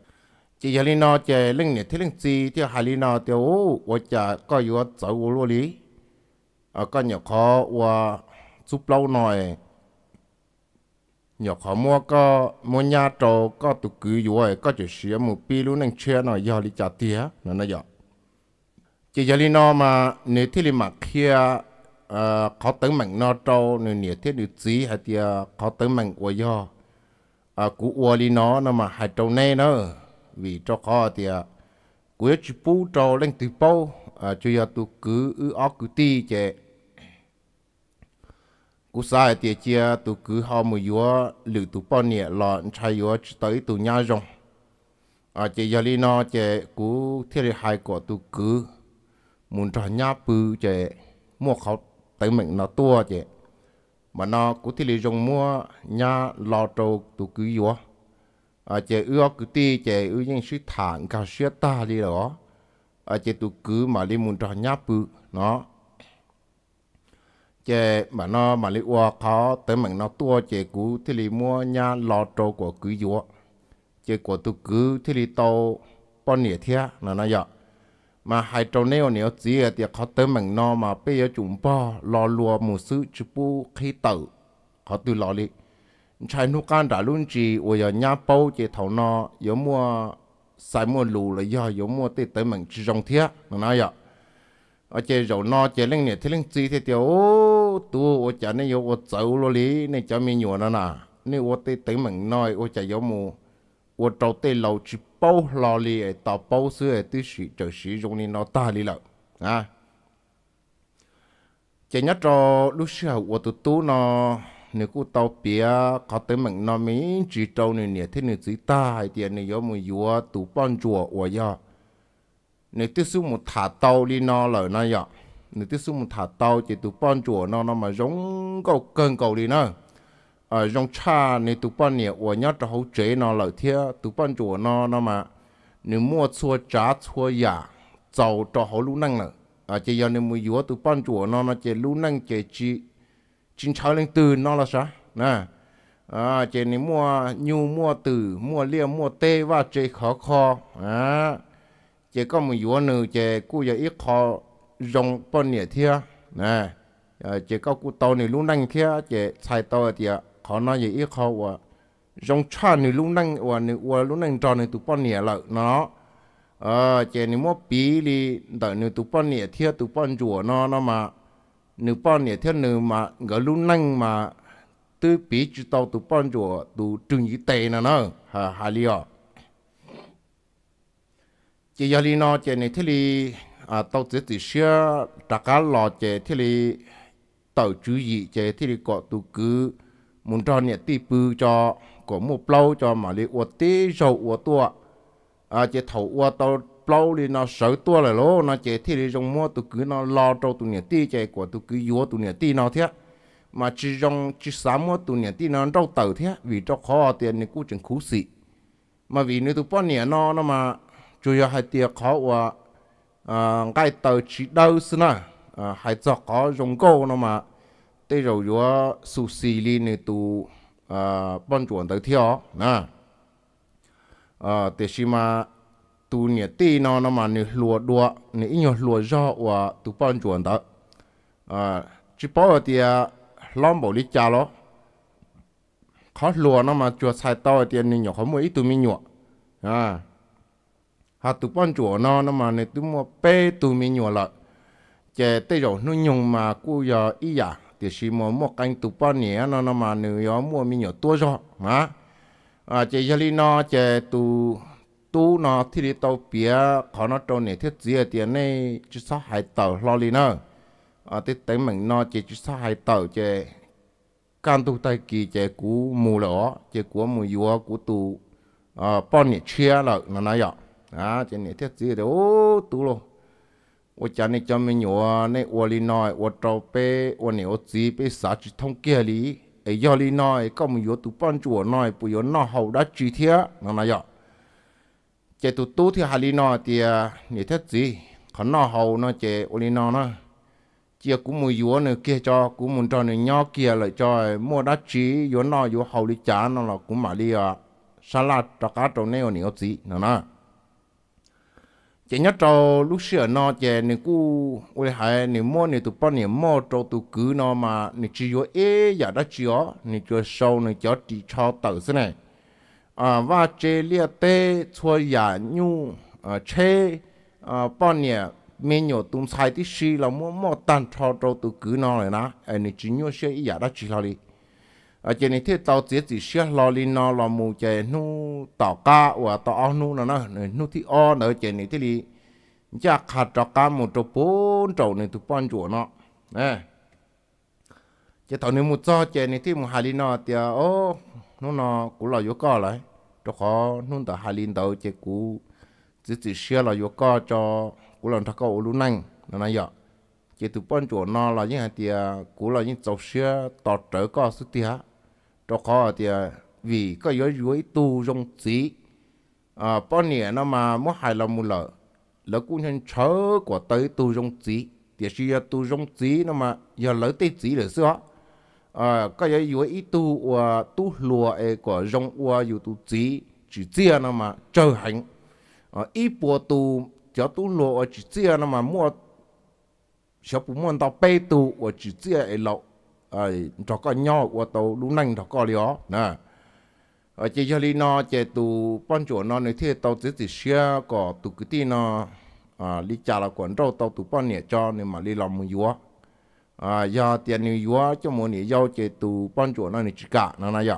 chỉ giờ nó chơi linh nè thế linh gì thì hai linh nó thì ô vợ chả có yo cháu luôn lý à có nhiều khó và giúp lâu nồi nhỏ khó mua có mua nhà trò có tụ cứ rồi có chỉ sửa một pi luôn nên chưa nó giờ đi trả tiền nó nói vậy chỉ giờ đi nó mà nếu thiết thì mặc kia ờ, khó tới mảnh nó trâu nếu nếu thế thì gì hay thì khó tới mảnh của do à cú ua đi nó nó mà hai trâu này nó vì ờ, cho khó thì cuối chỉ bù trâu lên từ bao à cho giờ tụ cứ ở cứ ti chạy cú sai tiệt chia tụ cứ họ một yếu lử tụ bao nhẹ lọn chai yếu tới tụ nhà rồng à chị giờ đi nó chị cú thiết đi hai của tụ cứ muốn trò nhà bự chị mua khó tới mình nó tua chị mà nó cú thiết đi rồng mua nhà lò trâu tụ cứ yếu à chị ưa cứ ti chị ưa những suy thản cả suy ta đi đó à chị tụ cứ mà đi muốn trò nhà bự nó chế mà nó mà lý qua khó tới mình nó tua chế cú thì lý mua nhà lò trâu của cứ dúa chế của tu cứ thì lý tàu bọn nhẹ thia nó nó dọ mà hai trâu neo nếu gì thì khó tới mình nó mà bây giờ chúng bò lò lùa một sự chú bu khi tử khó từ lò lý trái nu can đã luôn chỉ ở nhà nhà bao chế thầu nó yếu mua sai mua lù là do yếu mua tới tới mình chỉ rong thia nó nói vậy ở chế rầu no chế lên nè thế lên gì thế tiêu ô tu ô chả nên ô chậu lo lý nên e e cho mình nhổ nó nà nên ô tê tê mình nói ô chả giống mù ô trâu tê lâu chỉ bao lo lý ấy tao bao xưa ấy tư sĩ trở sĩ dùng nên nó ta lý lợ à chế nhớ cho lúc xưa ô tu tu nó nếu cô tàu bia có tới mình nó mới chỉ trâu nè thế nè chỉ ta hay tiền nè giống mù yua tu bón chùa ô ya nếu tiếp xúc một thả tàu đi nó lỡ nó vậy nếu tiếp xúc một thả tàu chỉ tụ bọn chùa nó nó mà giống cầu cơn cầu đi nó ở ờ, trong cha nếu tụ bọn nhẹ của nhát cho hậu chế nó lỡ thia tụ bọn chùa nó nó mà nếu mua xua trả xua giả giàu cho hậu lũ năng nữa à ờ, chỉ giờ nếu mua dúa tụ bọn chùa nó nó chỉ lũ năng chỉ chỉ chính cháu lên từ nó là sao nè à chỉ nếu mua nhu mua từ mua lia mua tê và chỉ khó khó à จก็มีอยู่หนึ่งเจกูอยากอีกขอรงปนเนี่ยเทียนะเจก็กูโตี่ลุ่นั่งเทียเจใส่โตเดียขอน้อยอยาอีกคอว่ารงชาในลุ่นั่งว่าในว่าลุ่นั่งจอในตุปนเนี่ยละเนาะเออเจนี่มั่วปีลีแต่ในตุปนเนี่ยเทียตุปนจัวเนาะเนาะมาในปอนเนี่ยเทียหนึ่มาก็ลุ่นั่งมาตัวปีจุดโตตุปอนจัวตุจึงยี่เตยนะเนาะฮะฮาลีอ่ะ chỉ giờ đi nó chỉ này thế li à tàu chỉ chỉ xưa trả cá lò chỉ thế li tàu chú gì chỉ thế li có tu cứ muốn cho nhẹ ti bự cho có một lâu cho mà li uất tí sầu uất tua à chỉ thầu uất tàu lâu thì nó sợ tua là lố nó chỉ thế li trong mua tu cứ nó lo cho tu nhẹ ti chỉ có tu cứ vô tu nhẹ ti nó thế mà chỉ trong chỉ sắm mua tu nhẹ ti nó đâu tàu thế vì cho khó tiền thì cũng chẳng khú gì mà vì nếu tu bao nhẹ nó nó mà chủ yếu hai tia khó và cái tờ chỉ đâu xin à hai cho có dùng câu nó mà tê rồi yếu su xì li này tu bọn chuẩn tới theo nè ờ thế xí mà tu nhẹ tê nó nó mà nè lùa đùa nè nhiều lùa do và tu bọn chuẩn tới ờ chỉ bảo thì lom bộ đi cha lo khó lùa nó mà chuột sai to thì nhiều khó mỗi tu mi nhọ à hạt tụ bọn chùa nó nó mà này tụ mua bê tụ mi nhùa lợ chè tây rồi nó nhung mà cô giờ ý giả thì chỉ mua một canh tụ bọn nhẹ nó nó mà nữ gió mua mi nhùa tua rồi mà à chè giờ đi nó chè tụ tu nó thì đi tàu bia khó nó trâu này thiết gì tiền này chứ sao hai tàu lo đi nữa à tết tới mình nó chè chứ sao hai tàu chè can tu tay kỳ chè cú mù lỏ chè của mù yúa của tù à bọn nhẹ lợ nó nói vậy à chỉ này thiết gì đâu tú lo ô cha này cho mình nhỏ này ô li nói ô trâu bé ô này ô gì bé sao chỉ thông kia li ấy li nói có mình nhỏ tụ ban chùa nói bây giờ nó hậu đã thế nó nói vậy chỉ tụ thì hà li nói thì à, này thiết gì còn nó nó chỉ ô li nói chia cũng mua yếu nữa kia cho cũng muốn cho nữa nhỏ kia lại cho à, mua đá trí yếu no yếu hậu đi chán nó là cũng mà đi à salad cho cá trâu neo nhiều gì nữa nè chỉ nhớ trâu lúc xưa nó chỉ nè cú ôi hay nè mua nè tụ bao nè mua trâu tụ cứ nó mà nè chỉ có ế giờ đó chỉ có nè chưa sâu nè cho chỉ cho tự thế này à và chế lia tê chua giả dạ nhu à chế à bao nè mình nhớ tụm sai tí xí là mua mua tan trâu trâu tụ cứ nó rồi nè nè chỉ nhớ xưa giờ đó chỉ rồi ở trên này thì tàu tiết chỉ xe lò lên nó lò mù chè nu tàu cá và tàu ao nu nó nó nu thì o ở trên này thì đi cha khát trọ cá một chỗ bốn trọ này tụi bọn chuột nó nè chỉ tàu này một chỗ trên này thì một hai nó thì ô nó nó cũng là vô co lại trọ khó nu tàu hai linh tàu chè cũ chỉ chỉ xe là vô co cho cũng là thằng cậu luôn năng nó nói vậy chỉ tụi bọn chuột nó là những hạt thì cũng là những tàu xe tàu trở co suốt tiền cho có thì à, vì có yếu dưới tu rong trí à bao nhiêu nó mà mỗi hài lòng một lợ lỡ cũng nhân chờ của tới tu rong trí thì khi à, tu rong trí nó mà giờ lỡ tới trí là sao à có yếu dưới tu của à, tu lùa của rong của yếu tu trí chỉ chia nó mà chờ hành à ờ, ít bộ tu cho tu lùa chỉ chia nó mà mua cho bụng muốn tao bê tu của ờ, chỉ chia ấy lậu ai ờ, trò có nhỏ của tàu đúng nành trò có lió nè ở ờ, chỉ cho lý nó chế tụ bọn chỗ nó này thì tàu chỉ chỉ xe có tụ cái tí nó à ờ, lý trả là quần đâu tàu tụ bọn nhẹ cho nên mà lý làm mua yếu à giờ tiền nhiều yếu cho mỗi nhẹ giàu chế tụ bọn chỗ nó này chỉ cả nó nói vậy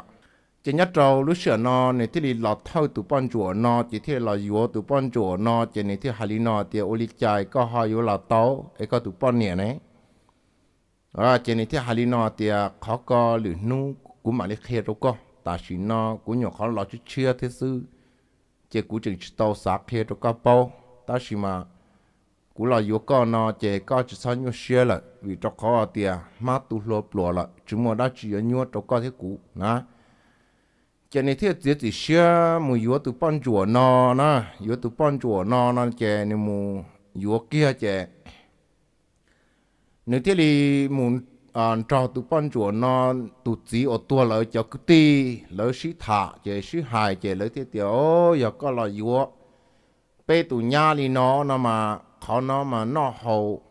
chỉ nhất trâu lúc sửa nó này thì lý lọt thâu tụ bọn chỗ nó chỉ thế là yếu tụ bọn chỗ nó chỉ nơi thế hà lý nó thì ô lý chạy có hai yếu là tàu ấy có tụ bọn nhẹ này เจนิที่ฮาลินอเตียขอกอหรือนูกุมาเลเคโรก็ตาชินอกุหยกเขาเราชเชื่อเทซื่อเจกูจึงโตสาเคโรก็เปาตาชิมากุลอยก็นอเจก็จะสอนยเชื่อละวิจารคอเตียมาตุลบลัวละจมัวได้จีนยัวตก็เทกูนะ เจนี่ที่เจ็ดสิเชื่อมยัวตุปั้นจัวนอนะยัวตุปั้นจัวนอนเจนี่มูยัวเกียเจ nếu thế thì muốn à, trò tụ bọn chùa nó tụ chỉ ở tua lỡ cho cứ ti lỡ sĩ thả chế sĩ hài chế lỡ thế tiểu giờ có là yếu bê tụ nhà thì nó nó mà khó nó mà nó hậu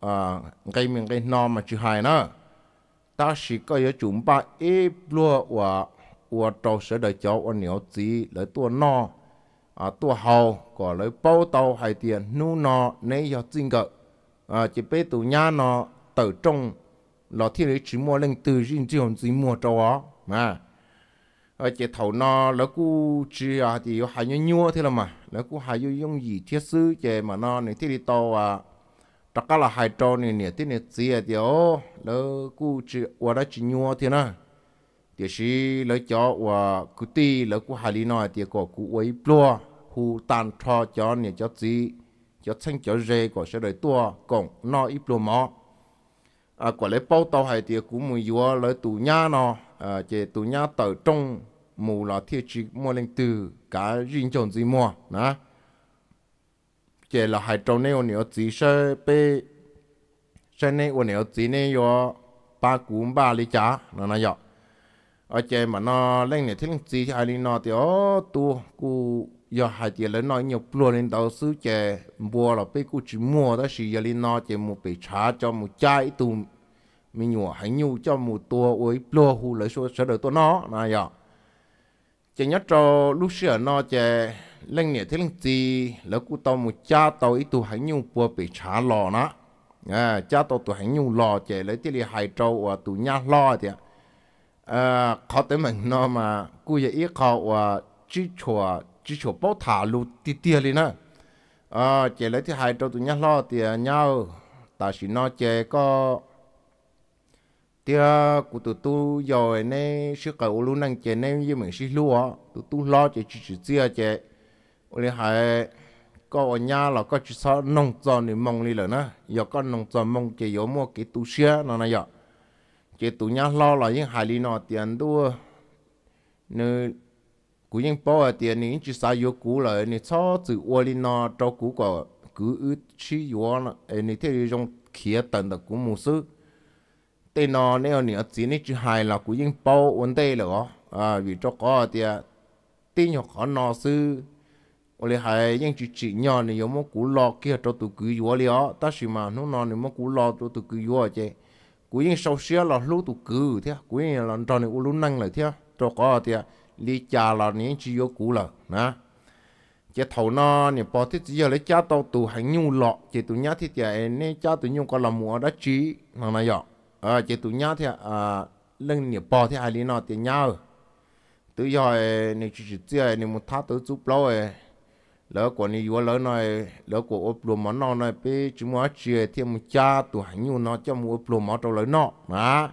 à cái mình cái nó mà chữ hại nó ta chỉ có yếu chúng ba ít lúa và và trâu sẽ đợi cháu và nhiều gì lỡ tua nó à tua hậu có lỡ bao tàu hai tiền nu nó nấy giờ chính cỡ à chỉ bé tụ nhà nó tự trong nó thiên lý chỉ mua lên từ riêng chỉ hồn chỉ mua cho ó mà ở ờ, chỉ thầu nó lỡ cú chỉ à thì có hai nhau nhua thế là mà lỡ cú hai nhau dùng gì thiết sư chỉ mà nó này thiết đi to à tất cả là hai trâu này này thiên lý chỉ à thì ó lỡ cú chỉ qua đó chỉ nhua thế nè thì chỉ lỡ cho qua cú ti lỡ cú hai lý nó thì có cú ấy plua hù tan cho cho này cho gì cho thanh cho rê của sẽ đời tua cổng no ít lùa mò à quả lấy bao tàu hay thì cũng mùi vừa lấy tù nhà nó à chế tù nhà tờ trong mù là thiết trí mua lên từ cả riêng chọn gì mua nè chế là hai trâu neo nhớ chỉ sẽ bê sẽ neo nhớ chỉ này neo ba cúm ba lý chả nó nói vậy ở chế mà nó lên này thích gì thì ai nó thì ó tu cu giờ hai chị lớn nói nhiều luôn lên đầu xứ chè mua là bị cô chỉ mua đó xì giờ lên nó chè một bị trả cho một chai tù mình nhủ hãnh nhu cho một tua với lua hù lấy số sở đời tôi nó này giờ chè nhất cho lúc sửa nó chè lên nhẹ thế lên gì lỡ cô tao một cha tao ít tù hãnh nhu bùa bị trả lò nó à cha tao tù hãnh nhu lò chè lấy tiền hai trâu và tù nhá lo thì ah, à khó tới mình nó mà cô giờ ít khó và chỉ chùa chỉ chỗ bao thả lù tì tìa lên na à chỉ lấy thì hai trâu tụi nhau lo thì nhau ta chỉ nói chỉ có thì cụ tụi tu rồi nè sư cầu luôn năng chỉ nè như mình sư lúa tụi tu lo chỉ chỉ chỉ chia chỉ lấy hai có ở nhà là có chỉ sợ nông dân thì mong đi rồi na giờ có nông dân mong chỉ giờ mua cái tu xe nó này giờ chỉ tụi nhau lo là những hai lý nó tiền đua nên cú yên bỏ ở tiền này chỉ sao yếu cú là anh cho từ ô li nó cho cú quả cú ư chi yếu là anh thế dùng kia tận được cú mù sư tên nó nếu anh chỉ này chỉ hài là cú yên bỏ vấn đề là à vì cho có thì tin nhỏ khó nó sư ô li hài yên chỉ chỉ nhỏ này yếu mà cú lo kia cho tụ cứ yếu li ó ta xí mà nó nó này mà cú lo cho tụ cứ yếu chứ cú yên sau xía là lúc tụ cứ thế cú yên là tròn này u luôn năng lại thế cho có thì li cha là nên chỉ yếu cũ là nè chỉ thầu nó nè bỏ thế giờ lấy cha tao tụ hành nhu lọ chỉ tụ nhá thì chả nè cha tụ nhu có làm mua đã trí nó này vậy à chỉ tụ nhá thì à lần nè bỏ thế hai lý nó thì nhau tự giờ nè chỉ chỉ chơi nè một tháp tới giúp lâu rồi lỡ của nè vừa lỡ này lỡ của ốp lùm mà nó này bị chúng nó chia thêm một cha tụ hành nhu nó cho mua ốp lùm món đâu lỡ nó mà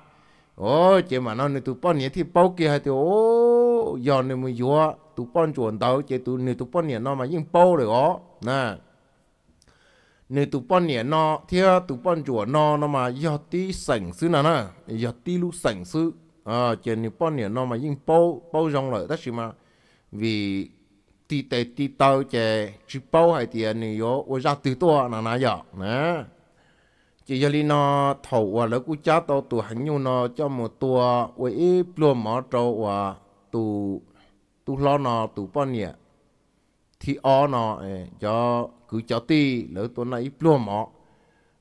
ô chị mà nó tụi bọn nhỉ thì bao kia hay thì ô giờ này mới vừa tụi bọn chuẩn tàu chị tụi này tụi nhỉ nó mà nhưng bao rồi ó nè nếu tụi bọn nhỉ nó thì tụi bọn chuẩn nó nó mà giờ tí sảnh sư nào giờ tí lu sảnh sư à chị nếu bọn nhỉ nó mà nhưng bao bao rong lại tất nhiên mà vì tí tê tí tàu chị chỉ bao hay thì này yo ôi ra từ to là nãy giờ nè chỉ cho li nó thầu và lỡ cú cha tao tụ hẳn nhau nó cho một tua với plua mỏ trâu và tụ tụ lo nó tụ bao nhiêu thì ó nó cho cứ cho ti lấy tụ này ít plua mỏ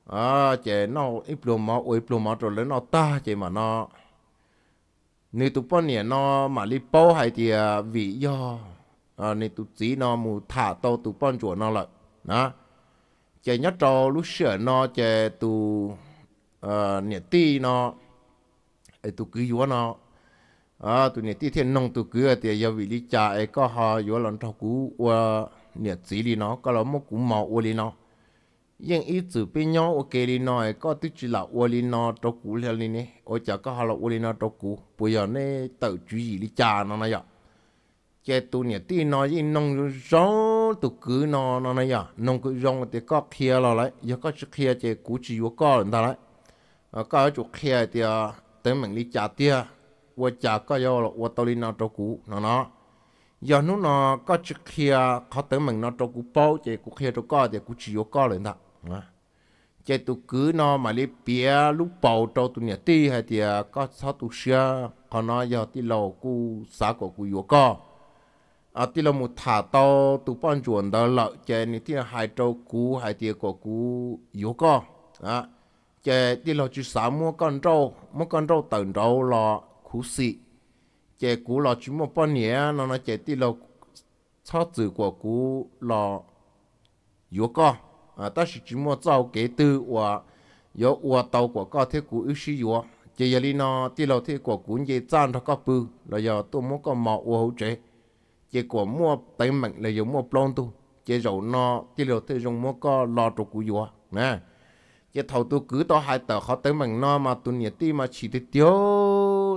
à chế nó ít plua mỏ với plua mỏ rồi lỡ nó ta chỉ mà nó nếu tụ bao nhiêu nó mà đi bao hay thì à, vì do à nếu tụ chỉ nó mù thả tao tụ bao chuột nó lại đó chạy nhát trò lúc sửa nó chạy tù ờ, nhẹ ti nó tù cứ yếu nó à tù nhẹ ti thiên nông tù cứ thì giờ vị lý cha ấy có họ yếu lần trò cú nhẹ chỉ lý nó có lắm một cú mỏ u lý nó nhưng ít chữ bên nhau ok lý nó có tư chỉ là u lý nó trò cú liền lý nè ở chả có họ là u lý nó trò cú bây giờ nè tự chú ý lý cha nó này vậy chạy tù nhẹ ti nó yên nông rõ tụ cứ nó nó này nhở nông cứ rong thì có khía lo lại giờ có chữ khía chế cú chỉ vô có người ta lại có chữ khía thì tới mình đi trả tiền vừa trả có vô vừa qua tao đi nó cho cú nó nó giờ nó nó có chữ khía, có tới mình nó cho cú bao chế cú khía cho có thì cú chỉ vô có người ta à, chế tụ cứ nó mà đi bia lúc bao cho tụ nhà ti hay thì có sao tụ xưa còn nó giờ thì lầu cú xã của cú vô có à tí là một thả to tụ bọn chuẩn đó lợ chè này tí là hai trâu cú hai tia của cú yếu co à chè tí là chú sáu mua con trâu mua con trâu tận trâu là cú xị chè cú là chú một bọn nhé nó nói chè tí là cho chữ của cú là yếu co à ta chỉ chú mua trâu kế tư và yếu và tàu của co thế cú ưu sĩ yếu chè giờ đi nó tí là thế của cú dễ chăn nó có bự là giờ tôi mua có mỏ và hỗ trợ chỉ của mua tới mạnh là dùng mua plon tu chỉ rổ no chỉ đầu tư dùng mua co lo trục của dừa nè chỉ thầu tu cứ to hai tờ khó tới mạnh no mà tu nhiệt ti mà chỉ tới tiêu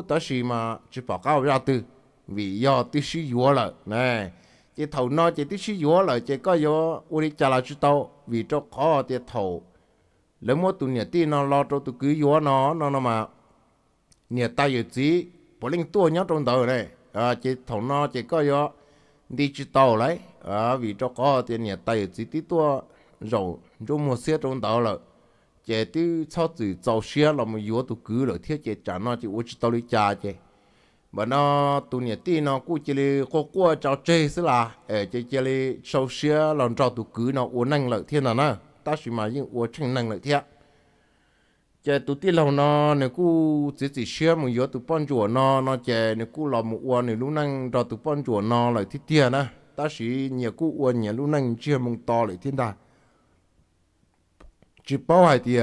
đó gì mà chỉ bỏ cao ra từ vì do tí sĩ dừa là nè chỉ thầu no chỉ tí sĩ dừa là chỉ có dùa u đi chả là chú tao vì cho khó thì thầu lấy mua tu nhiệt ti nó lo trục tu cứ dừa nó nó nó mà nhiệt tay dự trí bỏ linh tua nhớ trong tờ này à chỉ thầu no chỉ có dùa digital đấy à, vì cho có tiền nhà tay chỉ tí tua rồi trong một xe trong đó là chế tí sau từ sau xe là một yếu tố cứ rồi thiết chế trả nó chỉ uống tao đi trả chế mà nó tụ nhà tí nó cũng chỉ là có qua cháu chế xí là ở ờ, chế chỉ là sau xe làm cho tụ cứ nó uống năng lợi thiên là nó ta chỉ mà những uống chừng năng lợi thiên chè tụi ti lâu nó nè cú chỉ chỉ xưa một giờ tụi pon chùa nó nó chè nè cú làm một uôn nè lúc năng cho tụi pon chùa nó lại thiết tiền á ta chỉ nhà cú uôn nhà lúc năng chia mông to lại thiên đà chỉ bao hai thì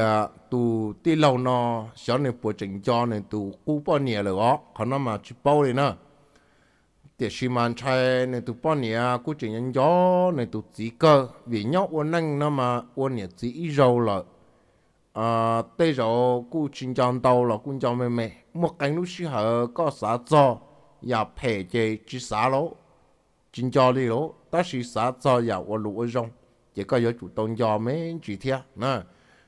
tụi ti lâu nó xóa nè bộ chỉnh cho nè tụi cú pon nhà rồi đó còn nó mà chỉ bao này nữa để xí màn trai nè tụi pon nhà cú chỉnh nhân gió nè tụi chỉ cơ vì nhóc uôn năng nó mà uôn nhà chỉ ít rồi à tây rồi cú chín là cú trăm mềm mềm một cái lúc xí có xã cho và phê chế chỉ xã cho đi lỗ ta chỉ xã cho và ở chỉ có chủ tôn cho mấy chỉ thia nè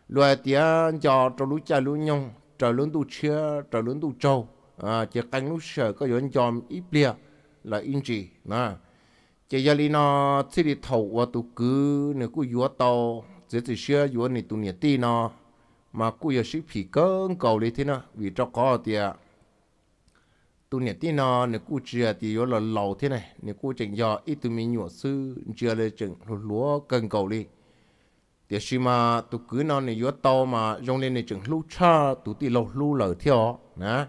loại tia cho cho lũ cha lũ nhông trở lớn tu chia trở lớn à chỉ cái lúc xí có yếu cho ít bia là in chỉ nè chỉ giờ đi nó chỉ đi thầu cứ nếu cứ yếu tàu chỉ chỉ xí yếu này tu nhiệt tin mà cú giờ sĩ phì cơn cầu đi thế nào vì cho có thì à tu nhiệt tí nó nếu cú chia thì yếu là lâu thế này nếu cú chỉnh giờ ít tụi mình nhổ sư chưa lên chỉnh lúa cần cầu đi thì khi mà tụi cứ nó này yếu to mà dùng lên này chỉnh lúa cha tụi tí lâu lúa lợi theo nè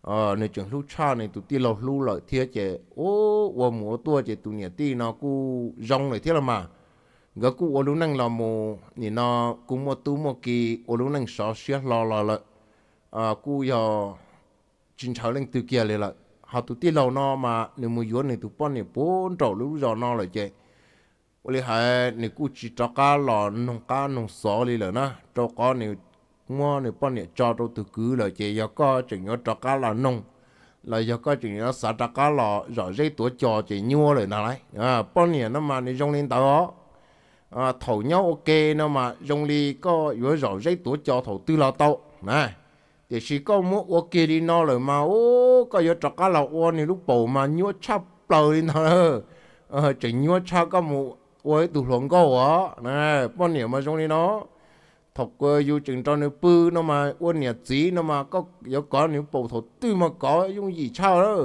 ờ này chỉnh lúa cha này tụi tí lâu lúa lợi theo chứ ô ô mùa tua chứ tụi nhiệt tí nó cú dùng lợi theo là mà gỡ cú ô lú năng lò mù nhỉ nó cú mua tú mua kỳ ô lú năng xó xía lò lò lợ à cú giờ chính cháu lên từ kia lên lợ họ tụ tiết lâu nó mà nếu mua yuan này tụ bón này bốn trậu lú giờ nó lại chơi hai nếu cú chỉ cho cá lò nông cá nông xó đi na cho cá nếu mua nếu bón này cho đâu từ cứ lại chơi giờ có chừng nhớ cho cá là nông là giờ có chừng nhớ xả cho cá lò rõ dây tuổi trò chơi nhua rồi nào à bón này nó mà nếu trong lên tao à, thầu nhau ok nó mà dùng đi có vừa rõ giấy tuổi cho thổ tư lao tàu này thì chỉ có muốn ok đi nó rồi mà ô có giờ trọc cá lẩu ô này lúc bầu mà nhua chắp bầu đi nó ờ chỉ nhua chắp có một ôi tụ luận câu á này bọn nhiều mà dùng đi nó thọc cơ dù chừng cho nếu bư nó mà ôn nhà trí nó mà có giờ có nếu bầu thổ tư mà có dùng gì sao đó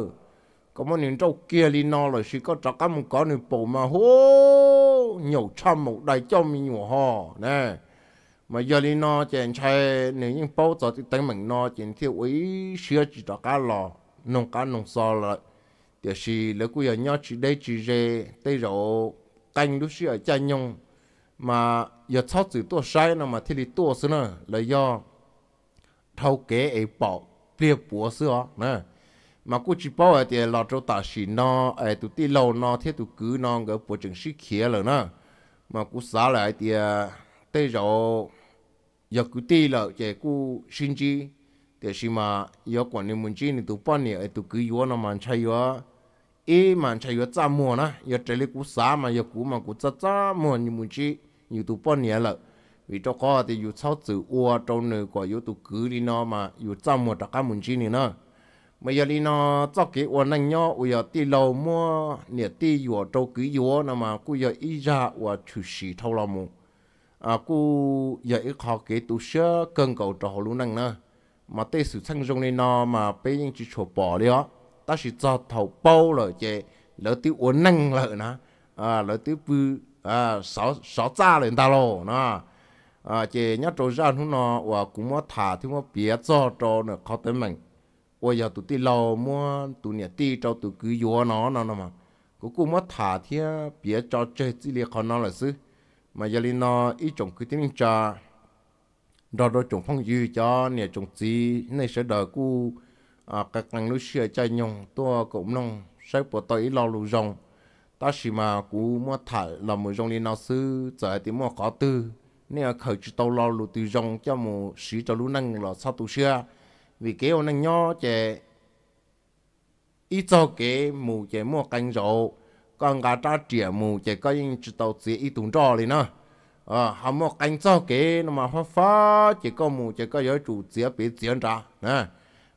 có một những trâu kia đi nó rồi chỉ có trả cá một có những bộ mà hô nhiều trăm một đại cho mình nhiều họ nè mà giờ đi nó chèn chơi nếu những bao giờ thì tính mình nó chèn thiếu ấy sửa chỉ trả cá lò nông cá nông sò lại thì là lấy cái giờ chỉ đây chỉ về tây rồi canh lúc sửa cha nhung mà giờ sau từ tua sai nó mà thì đi tua xưa nữa là do thâu kế ấy bỏ bia búa xưa nè mà cô chỉ bảo là lọ trâu tả xì nó ấy à, tụi ti lâu nó thế tụi cứ nó cái bộ trưởng sĩ kia rồi nó mà cô xả lại thì à, tê rồi giờ cứ ti là chỉ cô xin chi thế xí mà giờ còn những mình chi thì tụi bọn này tụi à, cứ yếu nó mà chạy yếu ý mà chạy yếu cha mua nó giờ trở lại cô xả mà giờ cô mà cô cha cha mua những mình chi nhiều tụi bọn này là vì cho có thì dù sau tự ua trong nơi có yếu tụi cứ đi nó mà dù cha mua tất cả mình chi này nó bây giờ đi nó cho cái uo nành nhó uo giờ ti lâu mua nhiệt đi uo trâu cứ uo nà mà cứ giờ ít ra uo chủ sĩ thâu lo à cứ giờ ít khó cái tu sơ cần cầu trò lũ năng nè mà tê sự sang rong này nó mà bây giờ chỉ chỗ bỏ đi đó ta chỉ cho thầu bao rồi chứ lỡ tiêu uo nành lỡ nè à lỡ tiêu bự à sáu sáu cha lên ta lo nè à chị nhớ trâu ra nó nó uo cũng mua thả thì mua bía cho trâu nữa khó tới mình bây giờ tụi ti mua tụi nhà ti cho tụi cứ vô nó nó mà cũng cũng mất thả thì bia cho chơi chỉ liệt khó nó là sư mà giờ lên nó ít trồng cứ tiếng cha đó đó trồng phong dư cho nhà trồng gì này sẽ đợi cu à các ngành lúc xưa chơi nhung tôi cũng nông sẽ bỏ tới lo lù rồng ta chỉ mà cú mua thả là một rồng lên nó sư giờ thì mua có tư nên khởi chỉ tàu lo lù từ rồng cho một sĩ cho lũ năng là sao tu sửa vì cái ông năng nho chè ít cho cái mù chè mua canh rượu còn gà ta trẻ mù chè có những chỉ tàu chỉ ít tuần trò liền nữa à hàm một canh cho cái nó mà phát phát chỉ có mù chè có giới chủ chỉ bị chiến ra nè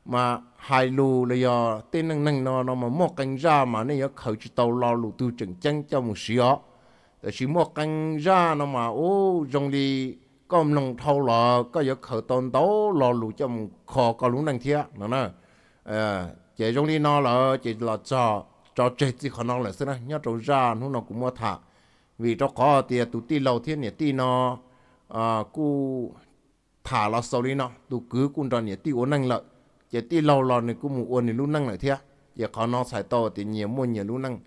mà hai lù là do tên năng năng nó nó mà một canh ra mà nó giờ khởi chỉ tàu lo lù tu chừng chân cho một xíu đó chỉ một canh ra nó mà ô rong đi có nông thâu lọ có giờ khởi tôn tố lò lù trong kho có lũ năng thiệt nó nè ờ, chế trong đi nó là chế là trò trò chế chỉ khả năng là xưa nhớ trâu ra nó nó cũng mua thả vì trò khó thì tụi ti lâu thiên nhỉ ti nó à ờ, cu thả là sau đi nó tụi cứ cũng trò nhỉ ti uốn năng lợi chế ti lâu lò này cũng muốn uốn này lũ năng lợi thiệt chế khó nó xài to thì nhiều mua nhiều lũ năng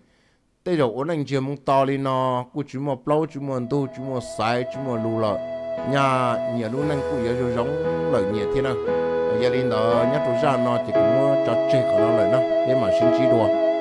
bây giờ uốn năng chưa muốn to đi nó cu chỉ mua plau chỉ mua tu chỉ mua sai chỉ mua lù lợi nhà nhà luôn năng cụ giờ giống lời nhà thế nào gia đình đó nhát ra nó thì cũng cho chơi của nó lời nó để mà sinh trí đùa